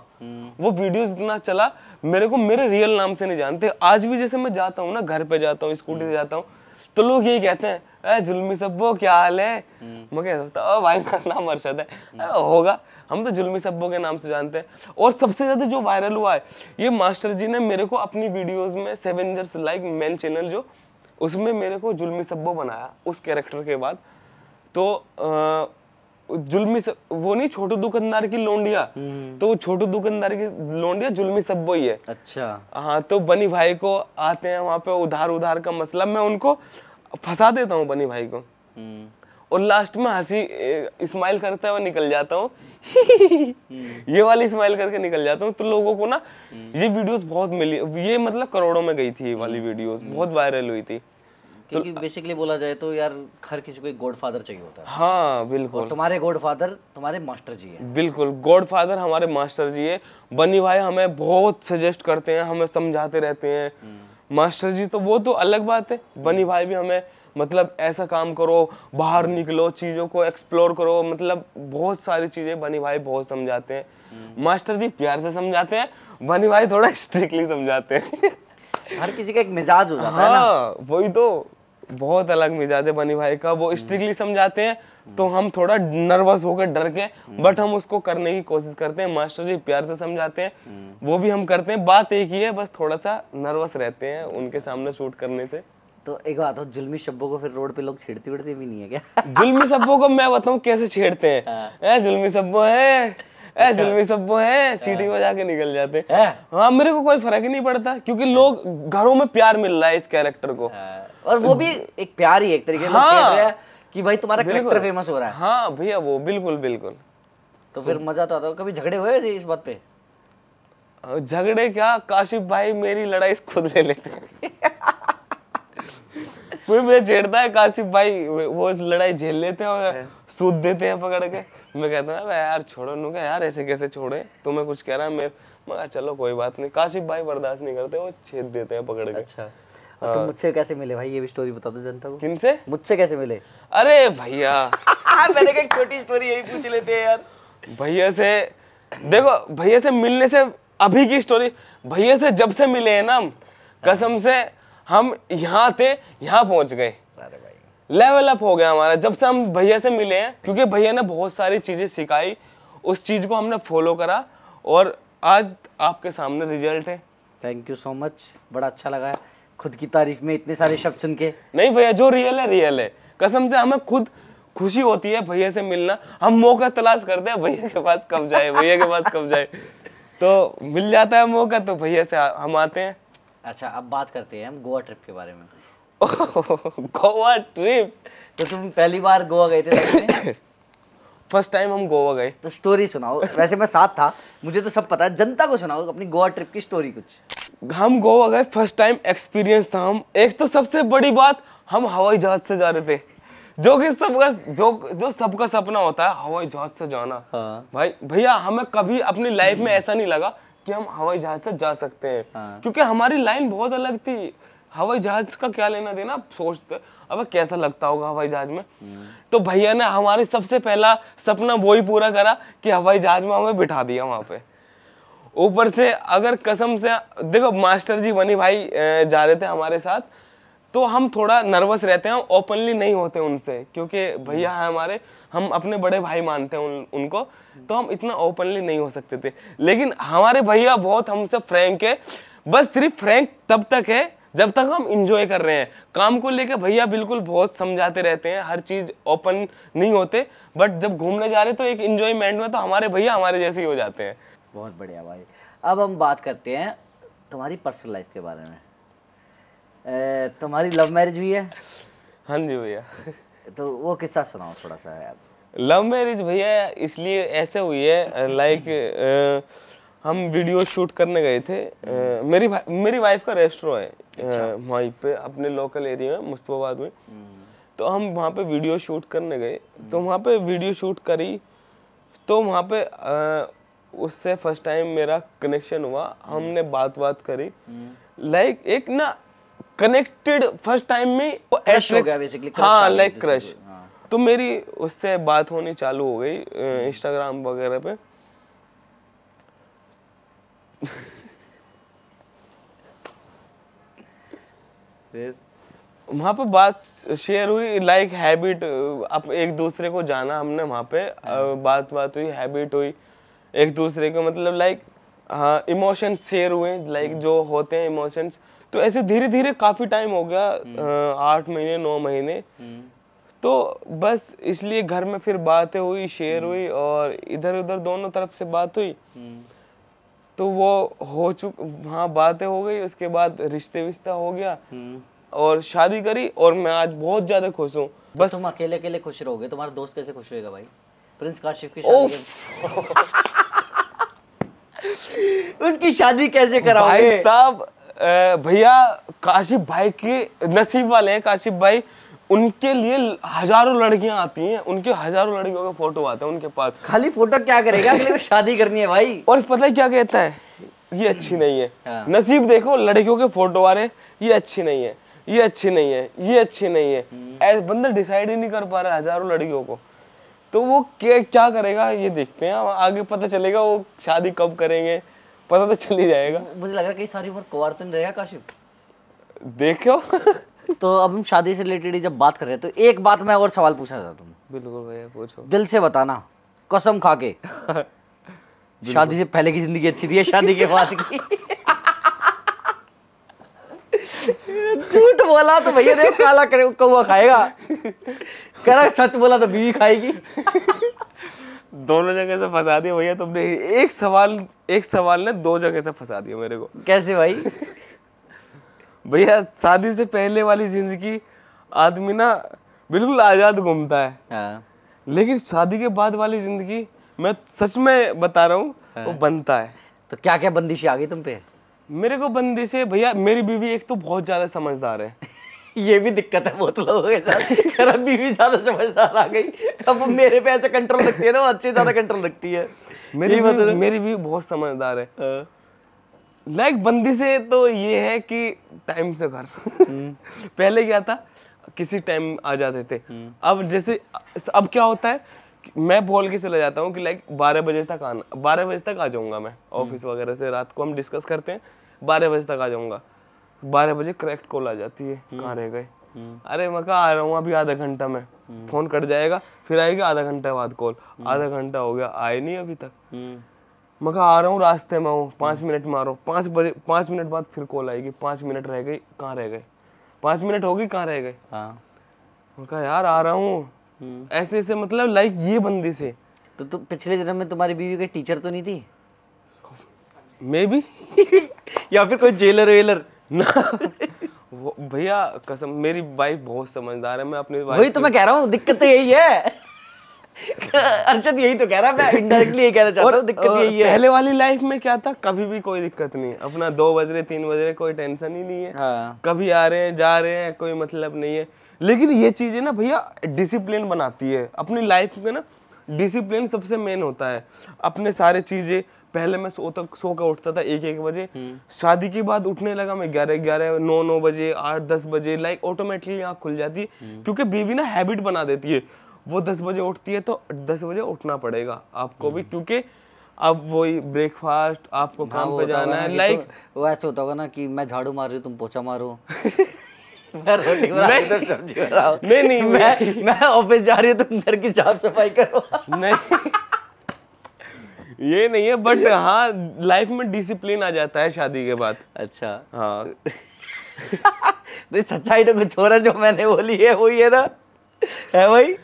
वो वीडियोस इतना चला मेरे को मेरे रियल नाम से नहीं जानते आज भी जैसे मैं जाता हूँ ना घर पे जाता हूँ स्कूटी से जाता हूँ तो लोग यही कहते हैं अरे जुलमी सब्बो क्या हाल है हम्म। मैं क्या सोचता भाई मेरा नाम अरशद है होगा हम तो जुलमी सब्बो के नाम से जानते हैं और सबसे ज़्यादा जो वायरल हुआ है ये मास्टर जी ने मेरे को अपनी वीडियोस में सेवेंजर्स लाइक मेन चैनल जो उसमें मेरे को जुलमी सब्बो बनाया उस कैरेक्टर के बाद तो जुलमी वो नहीं छोटू दुकानदार की लोंडिया हम्म। तो वो छोटू दुकानदार की लोंडिया जुलमी सब्बो ही है अच्छा हाँ तो बनी भाई को आते हैं वहाँ पे उधार उधार का मसला मैं उनको फंसा देता हूँ बनी भाई को हम्म। और लास्ट में हंसी स्माइल करते हुए निकल जाता हूँ हम्म। ये वाली स्माइल करके निकल जाता हूँ तो लोगों को ना हम्म। ये वीडियोस बहुत मिली ये मतलब करोड़ों में गई थी ये वाली वीडियोस बहुत वायरल हुई थी तो बेसिकली बोला जाए तो यार हर किसी को एक गॉड फादर चाहिए होता है हाँ बिल्कुल तुम्हारे गॉड फादर तुम्हारे मास्टर जी है बिल्कुल गॉड फादर हमारे मास्टर जी है बनी भाई हमें बहुत सजेस्ट करते हैं हमें समझाते रहते हैं मास्टर जी तो वो तो अलग बात है बनी भाई भी हमें मतलब ऐसा काम करो बाहर निकलो चीज़ों को एक्सप्लोर करो मतलब बहुत सारी चीज़ें बनी भाई बहुत समझाते हैं हम्म। मास्टर जी प्यार से समझाते हैं बनी भाई थोड़ा स्ट्रिक्टली समझाते हैं हर किसी का एक मिजाज हो जाता हाँ, है ना हाँ, वही तो बहुत अलग मिजाज है बनी भाई का वो स्ट्रिक्टली समझाते हैं तो हम थोड़ा नर्वस होकर डर के बट हम उसको करने की कोशिश करते हैं मास्टर जी प्यार से समझाते हैं वो भी हम करते हैं बात एक ही है बस थोड़ा सा नर्वस रहते हैं उनके सामने शूट करने से तो एक बात हो जुलमी शब्बों को फिर रोड पे लोग छेड़ती उड़ते भी नहीं है क्या (laughs) जुलमी शब्बों को मैं बताऊँ कैसे छेड़ते हैं ए जुलमी शब्बो है ए जुल्मी सब्बो है अच्छा। हाँ। सीटी बजा के निकल जाते हैं हाँ।, हाँ मेरे को कोई फर्क ही नहीं पड़ता क्योंकि लोग घरों में प्यार मिल रहा है इस कैरेक्टर को हाँ। और वो भी एक प्यार ही एक तरीके से हाँ, कि भाई तुम्हारा करेक्टर फेमस हो रहा है हाँ भैया वो बिल्कुल बिल्कुल तो फिर मजा तो आता कभी झगड़े हुए इस बात पे झगड़े क्या काशिफ भाई मेरी लड़ाई खुद ले लेते हैं फिर (laughs) छेड़ता है काशिफ भाई वो लड़ाई झेल लेते हैं सूद देते हैं पकड़ के मैं कहता हूँ यार छोड़ो नू क्या यार ऐसे कैसे छोड़े तुम्हें कुछ कह रहा है मैं मैं चलो कोई बात नहीं काशिफ भाई बर्दाश्त नहीं करते वो छेद देते हैं पकड़ के अच्छा तो मुझसे कैसे मिले भाई ये भी स्टोरी बता दो जनता को किन से मुझसे कैसे मिले अरे भैया (laughs) मैंने कहा छोटी स्टोरी यही पूछ लेते हैं यार भैया से देखो भैया से मिलने से अभी की स्टोरी भैया से जब से मिले हैं ना हाँ। कसम से हम यहाँ थे यहाँ पहुंच गए लेवल अप हो गया हमारा जब से हम भैया से मिले हैं क्योंकि भैया ने बहुत सारी चीज़ें सिखाई उस चीज़ को हमने फॉलो करा और आज आपके सामने रिजल्ट है थैंक यू सो मच बड़ा अच्छा लगा है खुद की तारीफ में इतने सारे शब्द सुन के नहीं भैया जो रियल है रियल है कसम से हमें खुद खुशी होती है भैया से मिलना हम मौका तलाश करते हैं भैया के पास कब जाए भैया के पास कब जाए तो मिल जाता है मौका तो भैया से हम आते हैं अच्छा अब बात करते हैं हम गोवा ट्रिप के बारे में (laughs) गोवा ट्रिप तो तुम पहली बार गोवा गए थे फर्स्ट टाइम (coughs) हम गोवा गए तो स्टोरी सुनाओ वैसे मैं साथ था मुझे तो सब पता है जनता को सुनाओ अपनी गोवा ट्रिप की स्टोरी कुछ हम गोवा गए फर्स्ट टाइम एक्सपीरियंस था हम एक तो सबसे बड़ी बात हम हवाई जहाज से जा रहे थे जो कि सबका जो जो सबका सपना होता है हवाई जहाज से जाना हाँ। भाई भैया हमें कभी अपनी लाइफ में ऐसा नहीं लगा कि हम हवाई जहाज से जा सकते हैं हाँ। क्योंकि हमारी लाइन बहुत अलग थी हवाई जहाज का क्या लेना देना आप सोचते अब कैसा लगता होगा हवाई जहाज में हम्म। तो भैया ने हमारे सबसे पहला सपना वो ही पूरा करा कि हवाई जहाज में हमें बिठा दिया वहाँ पे ऊपर से अगर कसम से देखो मास्टर जी वनी भाई जा रहे थे हमारे साथ तो हम थोड़ा नर्वस रहते हैं ओपनली नहीं होते उनसे क्योंकि भैया है हमारे हम अपने बड़े भाई मानते हैं उन उनको तो हम इतना ओपनली नहीं हो सकते थे लेकिन हमारे भैया बहुत हमसे फ्रैंक है बस सिर्फ फ्रैंक तब तक है जब तक हम इंजॉय कर रहे हैं काम को लेकर भैया बिल्कुल बहुत समझाते रहते हैं हर चीज़ ओपन नहीं होते बट जब घूमने जा रहे तो एक इन्जॉयमेंट में तो हमारे भैया हमारे जैसे ही हो जाते हैं बहुत बढ़िया भाई अब हम बात करते हैं तुम्हारी पर्सनल लाइफ के बारे में ए, तुम्हारी लव मैरिज हुई है हाँ जी भैया तो वो किस्सा सुनाओ थोड़ा सा यार लव मैरिज भैया इसलिए ऐसे हुई है लाइक (laughs) हम वीडियो शूट करने गए थे आ, मेरी मेरी वाइफ का रेस्टोरेंट है अच्छा। वहीं पे अपने लोकल एरिया में मुस्तफाबाद में हम्म। तो हम वहाँ पे वीडियो शूट करने गए तो हम्म। वहाँ पे वीडियो शूट करी तो वहाँ पे आ, उससे फर्स्ट टाइम मेरा कनेक्शन हुआ हमने हम्म। बात बात करी लाइक हम्म। एक ना कनेक्टेड फर्स्ट टाइम में क्रश हो गया बेसिकली हाँ लाइक क्रश हाँ। तो मेरी उससे बात होनी चालू हो गई इंस्टाग्राम हम्म। वगैरह पे वहाँ पे बात शेयर हुई लाइक हैबिट आप एक दूसरे को जाना हमने वहाँ पे बात बात हुई हैबिट हुई एक दूसरे को मतलब लाइक हाँ इमोशंस शेयर हुए लाइक जो होते हैं इमोशंस तो ऐसे धीरे धीरे काफ़ी टाइम हो गया हम्म। आठ महीने नौ महीने हम्म। तो बस इसलिए घर में फिर बातें हुई शेयर हम्म। हुई और इधर उधर दोनों तरफ से बात हुई तो वो हो चुक हाँ बातें हो गई उसके बाद रिश्ते विश्ता हो गया और शादी करी और मैं आज बहुत ज़्यादा खुश हूँ तो बस तुम अकेले अकेले खुश रहोगे तुम्हारा दोस्त कैसे खुश रहेगा भाई प्रिंस काशिफ की शादी (laughs) उसकी शादी कैसे कराओगे साहब भैया काशिफ भाई के नसीब वाले हैं काशिफ भाई उनके लिए हजारों लड़कियां आती हैं उनके हजारों लड़कियों के फोटो आते हैं उनके पास खाली फोटो क्या करेगा अगले शादी करनी है भाई और पता है क्या कहता है ये अच्छी नहीं है हाँ। नसीब देखो लड़कियों के फोटो आ रहे हैं ये अच्छी नहीं है ये अच्छी नहीं है ये अच्छी नहीं है हम्म। बंदा डिसाइड ही नहीं कर पा रहा हजारों लड़कियों को तो वो क्या करेगा ये देखते हैं आगे पता चलेगा वो शादी कब करेंगे पता तो चल ही जाएगा मुझे लग रहा है कि सारी उम्र कुंवार तो नहीं रहेगा काशिफ देखो तो अब हम शादी से रिलेटेड जब बात कर रहे हैं तो एक बात मैं और सवाल पूछना चाहता हूँ बिल्कुल भैया पूछो दिल से बताना कसम खा के (laughs) शादी से पहले की जिंदगी अच्छी थी शादी के बाद की (laughs) झूठ बोला तो भैया देखो काला कौआ खाएगा करा सच बोला तो बीवी खाएगी दोनों जगह से फंसा दिया भैया तुमने एक सवाल एक सवाल ने दो जगह से फंसा दिया मेरे को कैसे भाई भैया शादी से पहले वाली जिंदगी आदमी ना बिल्कुल आजाद घूमता है हाँ। लेकिन शादी के बाद वाली जिंदगी मैं सच में बता रहा हूँ वो हाँ। बनता है तो क्या क्या बंदिशें आ गई तुम पे मेरे को बंदे से भैया मेरी बीवी एक तो बहुत ज़्यादा समझदार है (laughs) ये भी दिक्कत है बहुत लोगों के साथ अब बीवी ज़्यादा समझदार आ गई अब मेरे पे ऐसे कंट्रोल रखती है ना अच्छे ज़्यादा कंट्रोल रखती है मेरी मतलब मेरी बीवी बहुत समझदार है लाइक हाँ। बंदी से तो ये है कि टाइम से घर हम्म। (laughs) पहले क्या था किसी टाइम आ जाते थे हम्म। अब जैसे अब क्या होता है मैं बोल के चला जाता हूँ कि लाइक बारह बजे तक आना बारह बजे तक आ जाऊंगा मैं ऑफिस हम्म। वगैरह से रात को हम डिस्कस करते हैं बारह बजे तक आ जाऊंगा बारह बजे करेक्ट कॉल आ जाती है हम्म, कहाँ रह गए हम्म। अरे मैं कहा आ रहा हूँ अभी आधा घंटा में हम्म। फोन कट जाएगा फिर आएगी आधा घंटा बाद कॉल आधा घंटा हो गया आए नहीं अभी तक मैं कहा आ रहा हूँ रास्ते में हूँ पांच मिनट मारो पांच बजे पांच मिनट बाद फिर कॉल आएगी पांच मिनट रह गई कहाँ रह गए पांच मिनट होगी कहाँ रह गए हाँ। कहा यार आ रहा हूँ ऐसे ऐसे मतलब लाइक ये बंदी से तो, तो पिछले जन्म में तुम्हारी बीवी के टीचर तो नहीं थी मे भी (laughs) या फिर कोई जेलर वेलर ना भैया कसम मेरी वाइफ बहुत समझदार है मैं अपने वही तो मैं कह रहा हूँ दिक्कत तो यही है (laughs) अर्शद यही तो कह रहा मैं इनडायरेक्टली यही कहना चाहता हूँ दिक्कत यही है पहले वाली लाइफ में क्या था कभी भी कोई दिक्कत नहीं अपना दो बज रहे तीन बज रहे कोई टेंशन ही नहीं है हाँ। कभी आ रहे हैं जा रहे हैं कोई मतलब नहीं है लेकिन ये चीजें ना भैया डिसिप्लिन बनाती है अपनी लाइफ में ना डिसिप्लिन सबसे मेन होता है अपने सारे चीजें पहले मैं सो तक सो का उठता था एक एक बजे हम्म। शादी के बाद उठने लगा मैं ग्यारह ग्यारह नौ नौ बजे आठ दस बजे लाइक ऑटोमेटिकली आँख खुल जाती है हम्म। क्योंकि बीवी ना हैबिट बना देती है वो दस बजे उठती है तो दस बजे उठना पड़ेगा आपको भी हम्म। क्योंकि अब वही ब्रेकफास्ट आपको काम पे जाना है लाइक तो वो ऐसे होता होगा ना कि मैं झाड़ू मार रही हूँ तुम पोछा मारो (laughs) मैं नहीं नहीं मैं मैं ऑफिस जा रही हूँ तुम घर की साफ सफाई करो नहीं ये नहीं है बट हाँ लाइफ में डिसिप्लिन आ जाता है शादी के बाद अच्छा हाँ (laughs) नहीं सच्चाई तो कुछ और जो मैंने बोली है वही है ना है भाई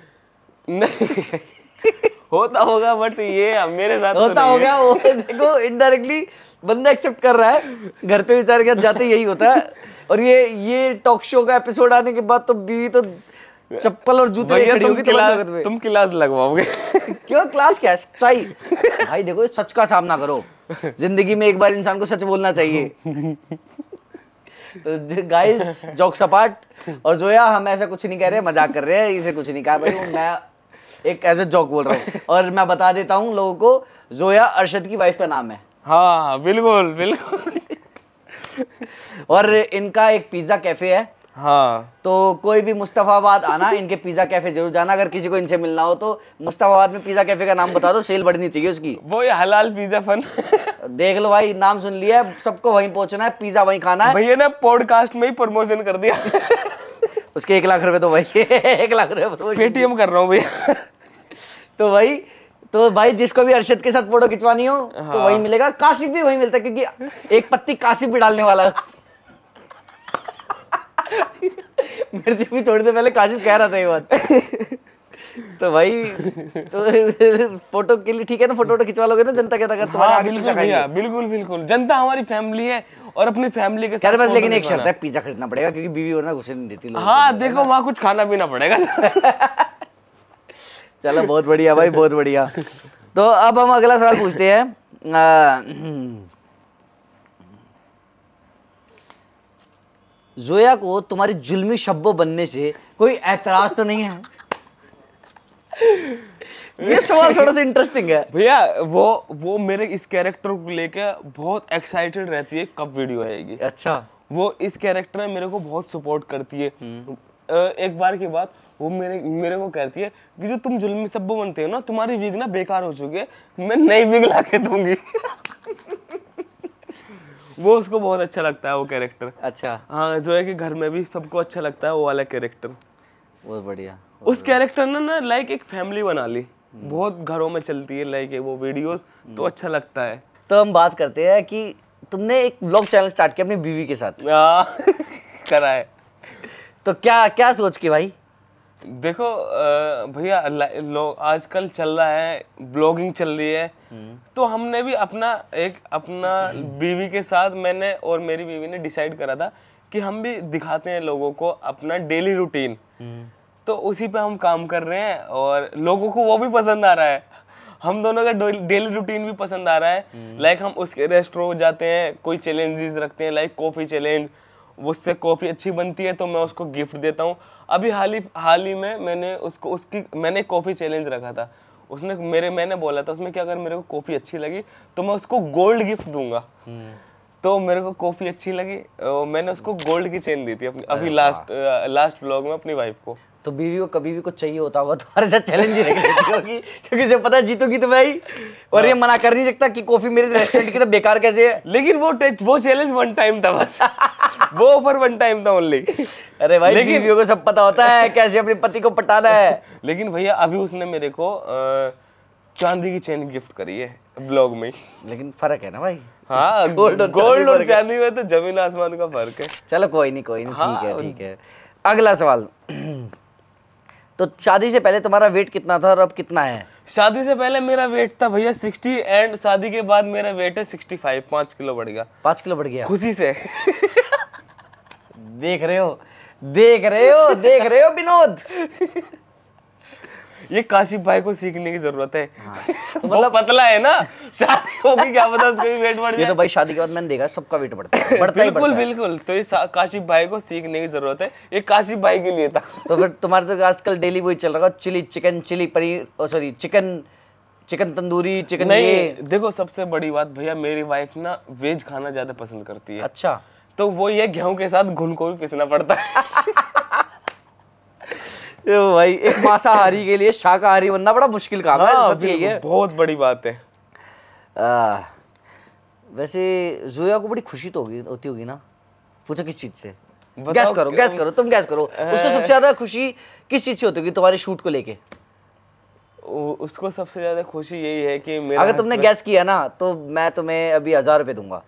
नहीं होता होगा बट ये मेरे साथ तो होता होगा वो देखो इनडायरेक्टली बंदा एक्सेप्ट कर रहा है घर पे विचार के जाते यही होता है और ये ये टॉक शो का एपिसोड आने के बाद तो बीवी तो चप्पल और जूते लेके खड़ी होगी जगत तो में तुम क्लास लगवाओगे क्यों क्लास क्या है सच्चाई (laughs) भाई देखो सच का सामना करो जिंदगी में एक बार इंसान को सच बोलना चाहिए तो गाइस जोक सपाट और जोया हम ऐसा कुछ नहीं कह रहे मजाक कर रहे हैं इसे कुछ नहीं कहा भाई मैं एक ऐसे जोक बोल रहा हूँ और मैं बता देता हूँ लोगों को जोया अरशद की वाइफ का नाम है हाँ बिल्कुल बिल्कुल और इनका एक पिज्जा कैफे है हाँ तो कोई भी मुस्तफ़ाबाद आना इनके पिज़्ज़ा कैफ़े जरूर जाना अगर किसी को इनसे मिलना हो तो मुस्तफ़ाबाद में पिज़्ज़ा कैफ़े का नाम बता दो सेल बढ़नी चाहिए उसकी वो ये हलाल पिज़्ज़ा फन देख लो भाई नाम सुन लिया सबको वहीं पहुंचना है पिज़्ज़ा वहीं खाना है भैया ने पॉडकास्ट में ही प्रमोशन कर दिया उसके एक लाख रुपए तो भाई एक लाख रुपए पेटीएम तो कर रहा हूँ भैया तो भाई तो भाई जिसको भी अरशद के साथ फोटो खिंचवानी हो तो हाँ। वही मिलेगा काशिफ भी वही मिलता है क्योंकि एक पत्ती काशिफ भी डालने वाला है मेरे से भी थोड़ी देर पहले काजू कह रहा था ये बात तो भाई तो फोटो के लिए ठीक है ना फोटो वोटो खिंचवा लोगे ना जनता कहता अगर तुम्हारे हाँ, बिल्कुल भैया बिल्कुल बिल्कुल जनता हमारी फैमिली है और अपनी फैमिली के साथ लेकिन एक शर्त है पिज्जा खरीदना पड़ेगा क्योंकि बीवी और ना घुसे नहीं देती हाँ देखो वहाँ कुछ खाना पीना पड़ेगा चलो बहुत बढ़िया भाई बहुत बढ़िया तो अब हम अगला सवाल पूछते हैं हम्म, जोया को तुम्हारी जुल्मी शब्बो बनने से कोई एतराज तो नहीं है ये सवाल थोड़ा सा इंटरेस्टिंग है भैया वो वो मेरे इस कैरेक्टर को लेकर बहुत एक्साइटेड रहती है कब वीडियो आएगी अच्छा वो इस कैरेक्टर में मेरे को बहुत सपोर्ट करती है हम्म। एक बार की बात वो मेरे मेरे को कहती है कि जो तुम जुल्मी सब्बो बनते हो ना तुम्हारी विग ना बेकार हो चुकी है मैं नई विग ला के दूंगी (laughs) वो उसको बहुत अच्छा लगता है वो कैरेक्टर अच्छा हाँ जो है कि घर में भी सबको अच्छा लगता है वो वाला कैरेक्टर बहुत बढ़िया उस कैरेक्टर ने ना लाइक एक फैमिली बना ली बहुत घरों में चलती है लाइक वो वीडियोस तो हम्म. अच्छा लगता है तो हम बात करते हैं कि तुमने एक ब्लॉग चैनल स्टार्ट किया अपनी बीवी के साथ हाँ, (laughs) करा है तो क्या क्या सोच के भाई देखो भैया लोग आजकल चल रहा है ब्लॉगिंग चल रही है हम्म। तो हमने भी अपना एक अपना (clears throat) बीवी के साथ मैंने और मेरी बीवी ने डिसाइड करा था कि हम भी दिखाते हैं लोगों को अपना डेली रूटीन हम्म। तो उसी पे हम काम कर रहे हैं और लोगों को वो भी पसंद आ रहा है हम दोनों का डेली रूटीन भी पसंद आ रहा है हम्म। लाइक हम उसके रेस्टोरेंट जाते हैं कोई चैलेंजेस रखते हैं लाइक कॉफ़ी चैलेंज उससे कॉफ़ी अच्छी बनती है तो मैं उसको गिफ्ट देता हूँ अभी हाल ही हाल ही में मैंने उसको उसकी मैंने कॉफ़ी चैलेंज रखा था उसने मेरे मैंने बोला था उसमें कि अगर मेरे को कॉफ़ी अच्छी लगी तो मैं उसको गोल्ड गिफ्ट दूंगा हम्म। तो मेरे को कॉफ़ी अच्छी लगी मैंने उसको गोल्ड की चेन दी थी अपनी अभी लास्ट लास्ट ब्लॉग में अपनी वाइफ को तो बीवी को कभी भी कुछ चाहिए होता होगा (laughs) तुम्हारे साथ चैलेंज ही रख होगी क्योंकि जब पता जीतोगी तो भाई और ये हाँ। मना कर नहीं सकता कि कॉफी मेरे रेस्टोरेंट की तो बेकार कैसे है लेकिन वो वो चैलेंज वन टाइम था बस (laughs) वो ऑफर वन टाइम था ओनली अरे भाई लेकिन बीवियों को सब पता होता है कैसे अपने पति को पटाना है (laughs) लेकिन भैया अभी उसने मेरे को चांदी की चेन गिफ्ट करी है ब्लॉग में लेकिन फर्क है ना भाई हाँ गोल्ड और गोल्ड और चांदी में तो जमीन आसमान का फर्क है चलो कोई नहीं कोई नहीं हाँ, ठीक है ठीक है अगला सवाल (clears throat) तो शादी से पहले तुम्हारा वेट कितना था और अब कितना है शादी से पहले मेरा वेट था भैया सिक्सटी एंड शादी के बाद मेरा वेट है सिक्सटी फाइव पाँच किलो बढ़ गया पाँच किलो बढ़ गया खुशी से देख रहे हो देख रहे हो देख रहे हो विनोद ये काशिप भाई को सीखने की जरूरत है हाँ। (laughs) तो मतलब पतला है ना (laughs) शादी होगी क्या पता उसका भी वेट बढ़ जाए ये तो भाई शादी के बाद मैंने देखा सबका वेट बढ़ता है बढ़ता बिल्कुल ही बिल्कुल बिल्कुल तो ये काशिप भाई को सीखने की जरूरत है ये काशिप भाई के लिए था तो फिर तुम्हारे तो आजकल डेली वही चल रहा है chilli chicken chilli paneer sorry chicken chicken tandoori chicken नहीं देखो सबसे बड़ी बात भैया मेरी वाइफ ना वेज खाना ज्यादा पसंद करती है अच्छा तो वो ये गेहूं के साथ घुन को भी पीसना पड़ता है (laughs) भाई एक मांसाहारी के लिए शाकाहारी बनना बड़ा मुश्किल काम है हाँ, सच यही है बहुत बड़ी बात है वैसे जोया को बड़ी खुशी तो होगी होती होगी ना पूछो किस चीज़ से गैस करो गैस करो तुम गैस करो उसको सबसे ज़्यादा खुशी किस चीज़ से होती होगी तुम्हारे शूट को लेके उसको सबसे ज़्यादा खुशी यही है कि मेरा अगर तुमने गैस किया ना तो मैं तुम्हें अभी हज़ार रुपये दूंगा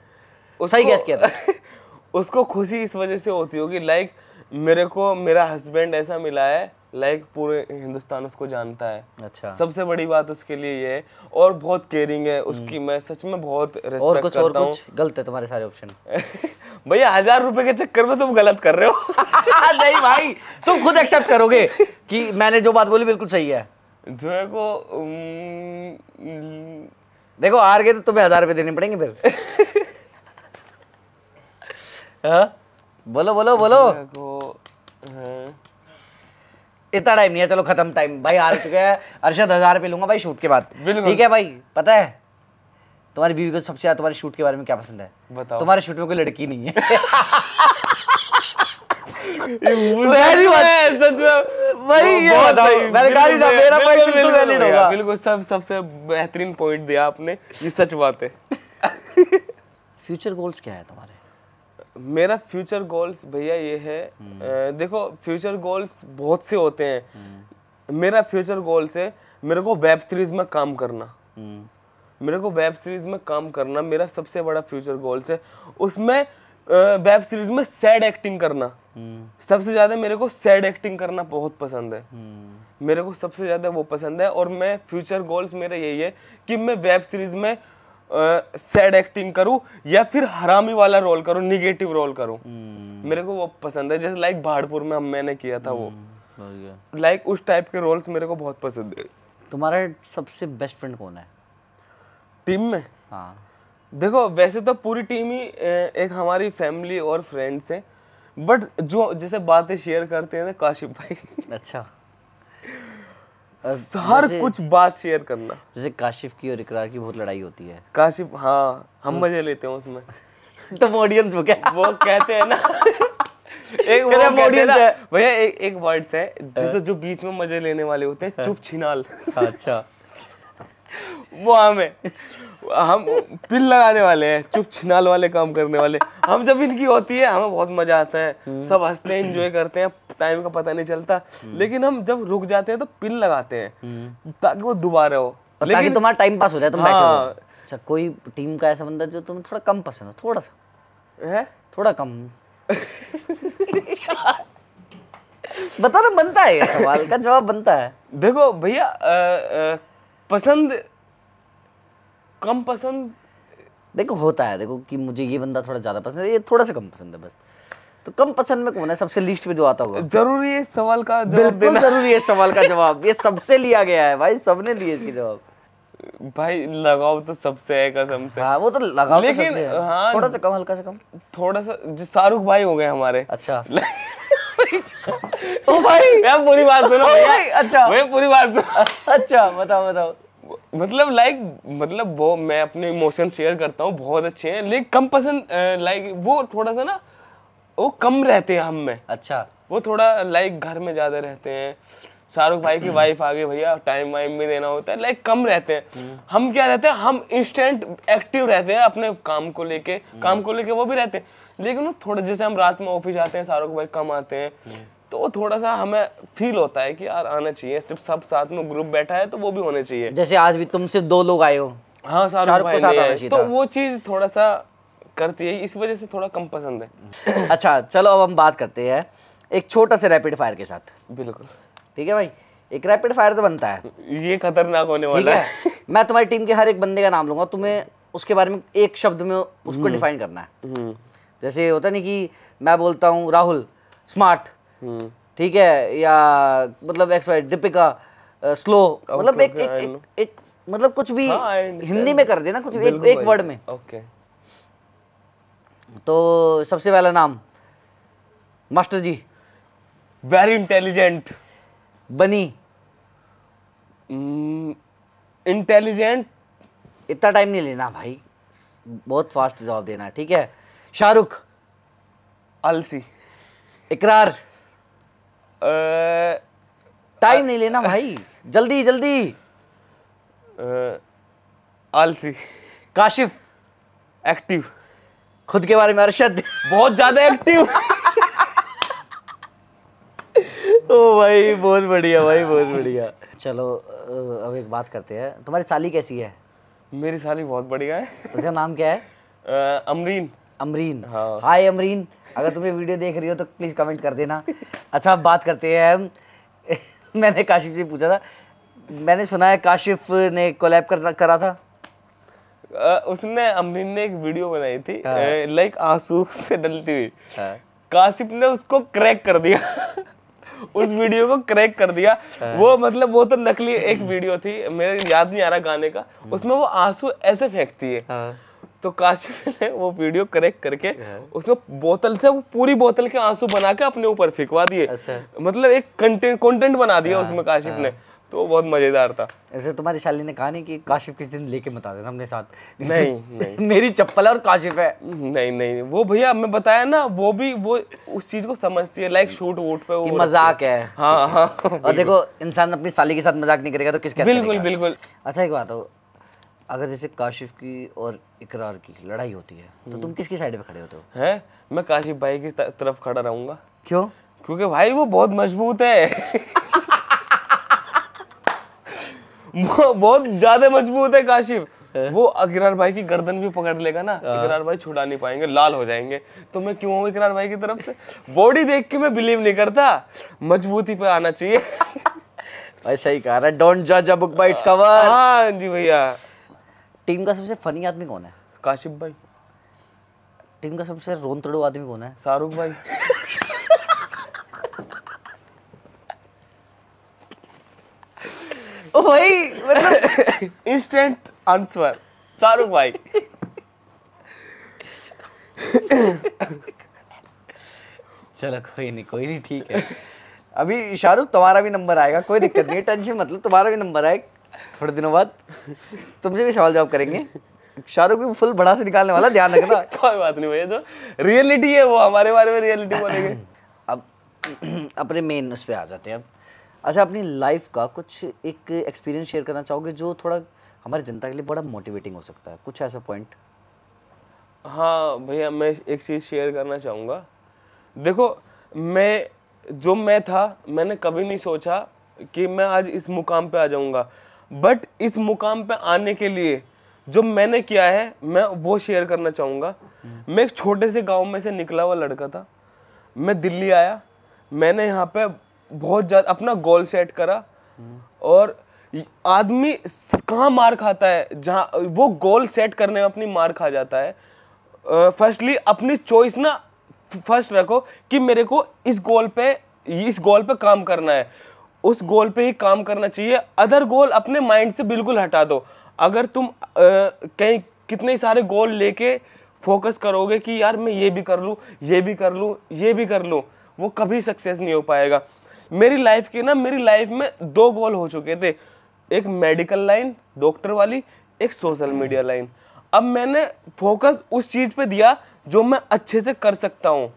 सही गैस किया था (laughs) उसको खुशी इस वजह से होती होगी लाइक मेरे को मेरा हस्बैंड ऐसा मिला है लाइक like, पूरे हिंदुस्तान उसको जानता है अच्छा सबसे बड़ी बात उसके लिए ये और बहुत केयरिंग है उसकी हम्म। मैं सच में बहुत और कुछ और कुछ गलत है तुम्हारे सारे ऑप्शन (laughs) भैया हजार रुपए के चक्कर में तुम गलत कर रहे हो (laughs) नहीं भाई तुम खुद एक्सेप्ट करोगे कि मैंने जो बात बोली बिल्कुल सही है जो को देखो हार गए तो तुम्हें हजार रुपये देने पड़ेंगे फिर (laughs) हाँ? बोलो बोलो बोलो हाँ। इतना टाइम नहीं है चलो खत्म टाइम भाई आ चुके हैं अर्षद हजार रुपये लूंगा भाई शूट के बाद ठीक है भाई पता है तुम्हारी बीवी को सबसे ज्यादा तुम्हारे शूट के बारे में क्या पसंद है बताओ तुम्हारे शूट में कोई लड़की नहीं है सच बात है फ्यूचर (laughs) गोल्स क्या है तुम्हारे मेरा फ्यूचर गोल्स भैया ये है हम्म। देखो फ्यूचर गोल्स बहुत से होते हैं हम्म। मेरा फ्यूचर गोल्स है मेरे को वेब सीरीज में काम करना हम्म। मेरे को वेब सीरीज में काम करना मेरा सबसे बड़ा फ्यूचर गोल्स है उसमें वेब सीरीज में सैड एक्टिंग करना सबसे ज्यादा मेरे को सैड एक्टिंग करना बहुत पसंद है मेरे को सबसे ज्यादा वो पसंद है और मैं फ्यूचर गोल्स मेरा यही है कि मैं वेब सीरीज में सैड एक्टिंग करूं या फिर हरामी वाला रोल करूं निगेटिव रोल करूं hmm. मेरे को वो पसंद है जैसे लाइक भाड़पुर में हम मैंने किया था hmm. वो लाइक हम्म, उस टाइप के रोल्स मेरे को बहुत पसंद है तुम्हारा सबसे बेस्ट फ्रेंड कौन है टीम में हाँ देखो वैसे तो पूरी टीम ही एक हमारी फैमिली और फ्रेंड्स हैं बट जो जैसे बातें शेयर करते हैं ना काशिफ भाई अच्छा हर कुछ बात शेयर करना जैसे काशिफ की और इकरार की बहुत लड़ाई होती है काशिफ हाँ हम तो मजे लेते हैं उसमें (laughs) तो ऑडियंस वो क्या वो कहते हैं ना (laughs) एक वो भैया एक एक वर्ड्स है हाँ। जैसे जो बीच में मजे लेने वाले होते हैं हाँ। चुप छिनाल हाँ, अच्छा (laughs) वो हम है हम पिल लगाने वाले हैं चुप छिनाल वाले काम करने वाले हम जब इनकी होती है हमें बहुत मजा आता है हम्म। सब हंसते हैं एंजॉय करते हैं टाइम का पता नहीं चलता हम्म। लेकिन हम जब रुक जाते हैं तो पिन लगाते हैं हम्म। ताकि वो दोबारा हो ताकि तुम्हारा टाइम पास हो जाए तुम हाँ। अच्छा कोई टीम का ऐसा बंदा जो तुम्हें थोड़ा कम पसंद हो थोड़ा सा है थोड़ा कम बता ना बनता है सवाल का जवाब बनता है देखो भैया पसंद कम पसंद देखो होता है देखो कि मुझे ये बंदा थोड़ा ज़्यादा पसंद है ये थोड़ा सा कम पसंद है बस तो कम पसंद में कौन है सबसे लिस्ट में जो आता होगा जरूरी है सवाल का जवाब बिल्कुल जरूरी है सवाल का जवाब ये (laughs) सबसे लिया गया है भाई सबने लिए इसकी जवाब भाई लगाव तो सबसे है कसम से हाँ, वो तो लगाव लेकिन तो सबसे हाँ, थोड़ा सा कम हल्का सा कम थोड़ा सा शाहरुख भाई हो गए हमारे अच्छा (laughs) ओ भाई मैं पूरी बात सुनो भाई अच्छा मैं पूरी बात सुनो अच्छा बताओ बताओ मतलब लाइक मतलब वो मैं अपने इमोशन शेयर करता हूँ बहुत अच्छे हैं लेकिन कम पसंद लाइक वो थोड़ा सा ना वो कम रहते हैं हम में अच्छा वो थोड़ा लाइक घर में ज्यादा रहते हैं शाहरुख भाई की वाइफ आ गई भैया टाइम वाइम भी देना होता है लाइक कम रहते हैं हम्म। हम क्या रहते हैं हम इंस्टेंट एक्टिव रहते हैं अपने काम को लेके हम्म। काम को लेके वो भी रहते हैं लेकिन वो थोड़ा जैसे हम रात में ऑफिस आते हैं शाहरुख भाई कम आते हैं हम्म। तो थोड़ा सा हमें फील होता है कि यार आना चाहिए जब सब साथ में ग्रुप बैठा है तो वो भी होने चाहिए जैसे आज भी तुम सिर्फ दो लोग आए हो हाँ शाहरुख भाई तो वो चीज थोड़ा सा करती है इस वजह से थोड़ा कम पसंद है (laughs) अच्छा चलो अब हम बात करते हैं एक छोटा सा रैपिड फायर के साथ बिल्कुल ठीक है भाई एक रैपिड फायर तो बनता है ये खतरनाक होने वाला है, (laughs) मैं तुम्हारी टीम के हर एक बंदे का नाम लूंगा तुम्हें उसके बारे में एक शब्द में उसको डिफाइन हम्म। करना है हम्म। जैसे होता नहीं कि मैं बोलता हूँ राहुल स्मार्ट हम्म। ठीक है या मतलब एक्स वाई दीपिका स्लो मतलब एक एक, एक एक मतलब कुछ भी हाँ, हिंदी में कर देना कुछ एक एक वर्ड में ओके तो सबसे पहला नाम master ji very intelligent Bunny intelligent hmm, इतना टाइम नहीं लेना भाई बहुत फास्ट जवाब देना ठीक है शाहरुख आलसी इकरार टाइम नहीं लेना भाई जल्दी जल्दी आलसी काशिफ एक्टिव खुद के बारे में अरशद बहुत ज्यादा एक्टिव (laughs) ओ भाई बहुत बढ़िया भाई बहुत बढ़िया चलो अब एक बात करते हैं तुम्हारी साली कैसी है मेरी साली बहुत बढ़िया है उसका नाम क्या है आ, अमरीन अमरीन हाँ हाय अमरीन अगर तुम्हें वीडियो देख रही हो तो प्लीज़ कमेंट कर देना अच्छा अब बात करते हैं हम (laughs) मैंने काशिफ से पूछा था मैंने सुना है काशिफ ने कोलैब करना करा था उसने अमरीन ने एक वीडियो बनाई थी लाइक हाँ। आंसू से डलती हुई हाँ। काशिप ने उसको क्रैक कर दिया उस वीडियो को क्रैक कर दिया हाँ। वो मतलब वो तो नकली एक वीडियो थी मेरे याद नहीं आ रहा गाने का उसमें वो आंसू ऐसे फेंकती है तो काशिफ ने वो वीडियो करेक करके उसको बोतल से वो पूरी बोतल के आंसू बना के अपने ऊपर फेंकवा दिए अच्छा। मतलब एक कंटेंट कंटेंट बना दिया उसमें काशिफ ने तो बहुत मज़ेदार था ऐसे तुम्हारी शाली ने कहा नहीं कि काशिफ किस दिन लेके बता देना हमने साथ नहीं (laughs) नहीं मेरी चप्पल और काशिफ है नहीं नहीं वो भैया हमें बताया ना वो भी वो उस चीज़ को समझती है लाइक शूट वोट पे वो मजाक है हाँ हाँ और देखो इंसान अपनी साली के साथ मजाक नहीं करेगा तो किसके बिल्कुल बिल्कुल अच्छा एक बात हो अगर जैसे काशिफ की और इकरार की लड़ाई होती है तो हम्म। तुम किसकी साइड पे खड़े होते हो हैं मैं काशिफ भाई की तरफ खड़ा रहूंगा क्यों क्योंकि भाई वो बहुत मजबूत है बहुत ज्यादा मजबूत है काशिफ वो अकरार भाई की गर्दन भी पकड़ लेगा ना इकरार हाँ। भाई छुड़ा नहीं पाएंगे लाल हो जाएंगे तो मैं क्यों हूँ इकरार भाई की तरफ से बॉडी देख के मैं बिलीव नहीं करता मजबूती पे आना चाहिए भाई सही कह रहा डोंट जज a book by its cover हाँ जी भैया टीम का सबसे फनी आदमी कौन है काशिफ भाई टीम का सबसे रोनतड़ो आदमी कौन है शाहरुख भाई वही मतलब इंस्टेंट (laughs) आंसर शाहरुख भाई चलो कोई नहीं कोई नहीं ठीक है अभी शाहरुख तुम्हारा भी नंबर आएगा कोई दिक्कत नहीं टेंशन मतलब तुम्हारा भी नंबर आएगा थोड़े दिनों बाद तुमसे भी सवाल जवाब करेंगे शाहरुख भी फुल बड़ा से निकालने वाला ध्यान रखना (laughs) कोई बात नहीं भैया जो रियलिटी है वो हमारे बारे में रियलिटी बोलेंगे अब अपने मेन उस पर आ जाते हैं अब अच्छा अपनी लाइफ का कुछ एक एक्सपीरियंस शेयर करना चाहोगे जो थोड़ा हमारी जनता के लिए बड़ा मोटिवेटिंग हो सकता है कुछ ऐसा पॉइंट हाँ भैया मैं एक चीज़ शेयर करना चाहूँगा देखो मैं जो मैं था मैंने कभी नहीं सोचा कि मैं आज इस मुकाम पे आ जाऊँगा बट इस मुकाम पे आने के लिए जो मैंने किया है मैं वो शेयर करना चाहूँगा हम्म। मैं एक छोटे से गांव में से निकला हुआ लड़का था मैं दिल्ली आया मैंने यहाँ पे बहुत ज़्यादा अपना गोल सेट करा और आदमी कहाँ मार खाता है जहाँ वो गोल सेट करने में अपनी मार खा जाता है फर्स्टली uh, अपनी चॉइस ना फर्स्ट रखो कि मेरे को इस गोल पे इस गोल पे काम करना है उस गोल पे ही काम करना चाहिए अदर गोल अपने माइंड से बिल्कुल हटा दो अगर तुम uh, कहीं कितने सारे गोल लेके फोकस करोगे कि यार मैं ये भी कर लूँ ये भी कर लूँ ये भी कर लूँ वो कभी सक्सेस नहीं हो पाएगा मेरी लाइफ के ना मेरी लाइफ में दो गोल हो चुके थे एक मेडिकल लाइन डॉक्टर वाली एक सोशल मीडिया लाइन अब मैंने फोकस उस चीज़ पे दिया जो मैं अच्छे से कर सकता हूँ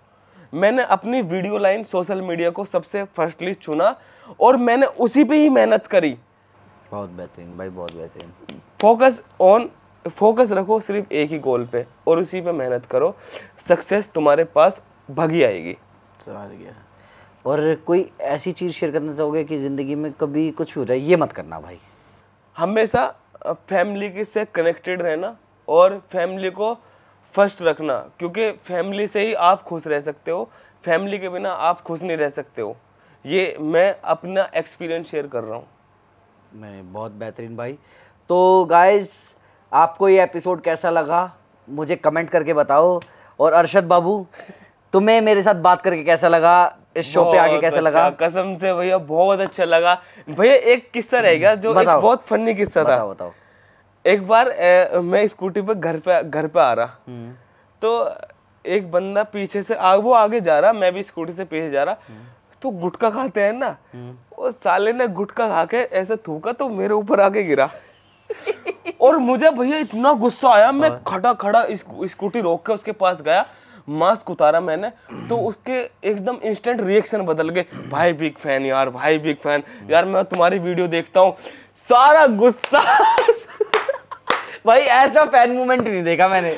मैंने अपनी वीडियो लाइन सोशल मीडिया को सबसे फर्स्टली चुना और मैंने उसी पे ही मेहनत करी बहुत बेहतरीन भाई बहुत बेहतरीन फोकस ऑन फोकस रखो सिर्फ एक ही गोल पे और उसी पे मेहनत करो सक्सेस तुम्हारे पास भगी आएगी समझ गया और कोई ऐसी चीज़ शेयर करना चाहोगे कि ज़िंदगी में कभी कुछ भी हो जाए ये मत करना भाई हमेशा फैमिली के से कनेक्टेड रहना और फैमिली को फर्स्ट रखना क्योंकि फैमिली से ही आप खुश रह सकते हो फैमिली के बिना आप खुश नहीं रह सकते हो ये मैं अपना एक्सपीरियंस शेयर कर रहा हूँ मैं बहुत बेहतरीन भाई तो गाइस आपको ये एपिसोड कैसा लगा मुझे कमेंट करके बताओ और अरशद बाबू तुम्हें मेरे साथ बात करके कैसा लगा इस शो पे आगे कैसा अच्छा, लगा कसम से भैया बहुत अच्छा लगा भैया एक किस्सा रहेगा जो एक बहुत फनी किस्सा था बताओ एक बार ए, मैं स्कूटी पे घर पे घर पे आ रहा हम्म। तो एक बंदा पीछे से आ, वो आगे जा रहा मैं भी स्कूटी से पीछे जा रहा हम्म। तो गुटका खाते हैं ना हम्म। वो साले ने गुटका खा के ऐसे थूका तो मेरे ऊपर आके गिरा और मुझे भैया इतना गुस्सा आया मैं खड़ा खड़ा स्कूटी रोक के उसके पास गया मास्क उतारा मैंने तो उसके एकदम इंस्टेंट रिएक्शन बदल गए भाई बिग फैन यार भाई बिग फैन यार मैं तुम्हारी वीडियो देखता हूँ सारा गुस्सा भाई ऐसा फैन मूवमेंट नहीं देखा मैंने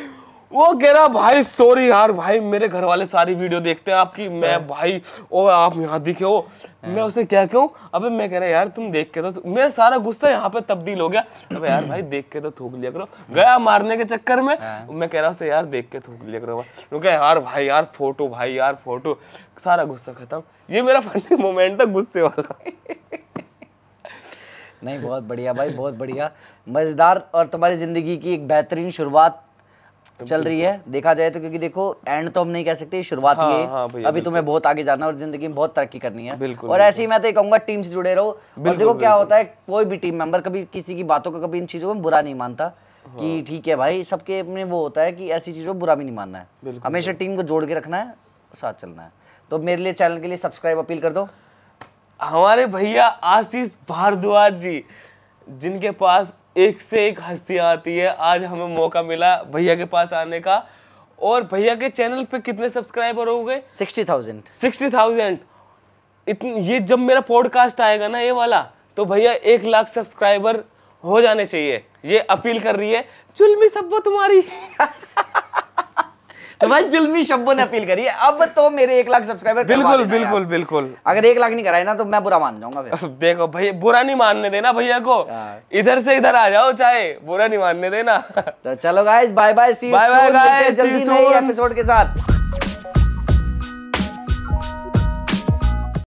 वो कह रहा भाई सॉरी यार भाई मेरे घर वाले सारी वीडियो देखते हैं आपकी मैं हाँ। भाई ओ आप यहाँ दिखे हो मैं उसे क्या कहूँ अबे मैं कह रहा यार तुम देख के तो मेरा सारा गुस्सा यहाँ पे तब्दील हो गया अबे यार भाई देख के तो थूक लिया करो गया मारने के चक्कर में हाँ। मैं कह रहा उसे यार देख के थूक लिया करो क्योंकि यार भाई यार फोटो भाई यार फोटो सारा गुस्सा खत्म ये मेरा फनी मोमेंट था गुस्से वाला नहीं बहुत बढ़िया भाई बहुत बढ़िया मज़ेदार और तुम्हारी ज़िंदगी की एक बेहतरीन शुरुआत चल रही है देखा जाए तो क्योंकि देखो एंड तो हम नहीं कह सकते शुरुआत हाँ, हाँ, अभी तुम्हें बहुत आगे जाना और जिंदगी में बहुत तरक्की करनी है बिल्कुल, और ऐसे ही मैं तो कहूंगा टीम से जुड़े रहो और देखो क्या होता है कोई भी टीम मेंबर कभी किसी की बातों का कभी इन चीजों में बुरा नहीं मानता कि हाँ। ठीक है भाई सबके अपने वो होता है कि ऐसी चीजों में बुरा भी नहीं मानना है हमेशा टीम को जोड़ के रखना है साथ चलना है तो मेरे लिए चैनल के लिए सब्सक्राइब अपील कर दो हमारे भैया आशीष भारद्वाज जी जिनके पास एक से एक हस्ती आती है आज हमें मौका मिला भैया के पास आने का और भैया के चैनल पे कितने सब्सक्राइबर हो गए सिक्सटी थाउजेंड सिक्सटी थाउजेंड ये जब मेरा पॉडकास्ट आएगा ना ये वाला तो भैया एक लाख सब्सक्राइबर हो जाने चाहिए ये अपील कर रही है चुलमी सब्बो तुम्हारी (laughs) तो भाई जुलमी शब्बों ने अपील करी है अब तो मेरे एक लाख सब्सक्राइबर बिल्कुल बिल्कुल बिल्कुल अगर एक लाख नहीं कराए ना तो मैं बुरा मान जाऊंगा देखो भाई बुरा नहीं मानने देना भैया को हाँ। इधर से इधर आ जाओ चाहे बुरा नहीं मानने देना तो चलो guys bye bye see bye bye जल्दी नए एपिसोड के साथ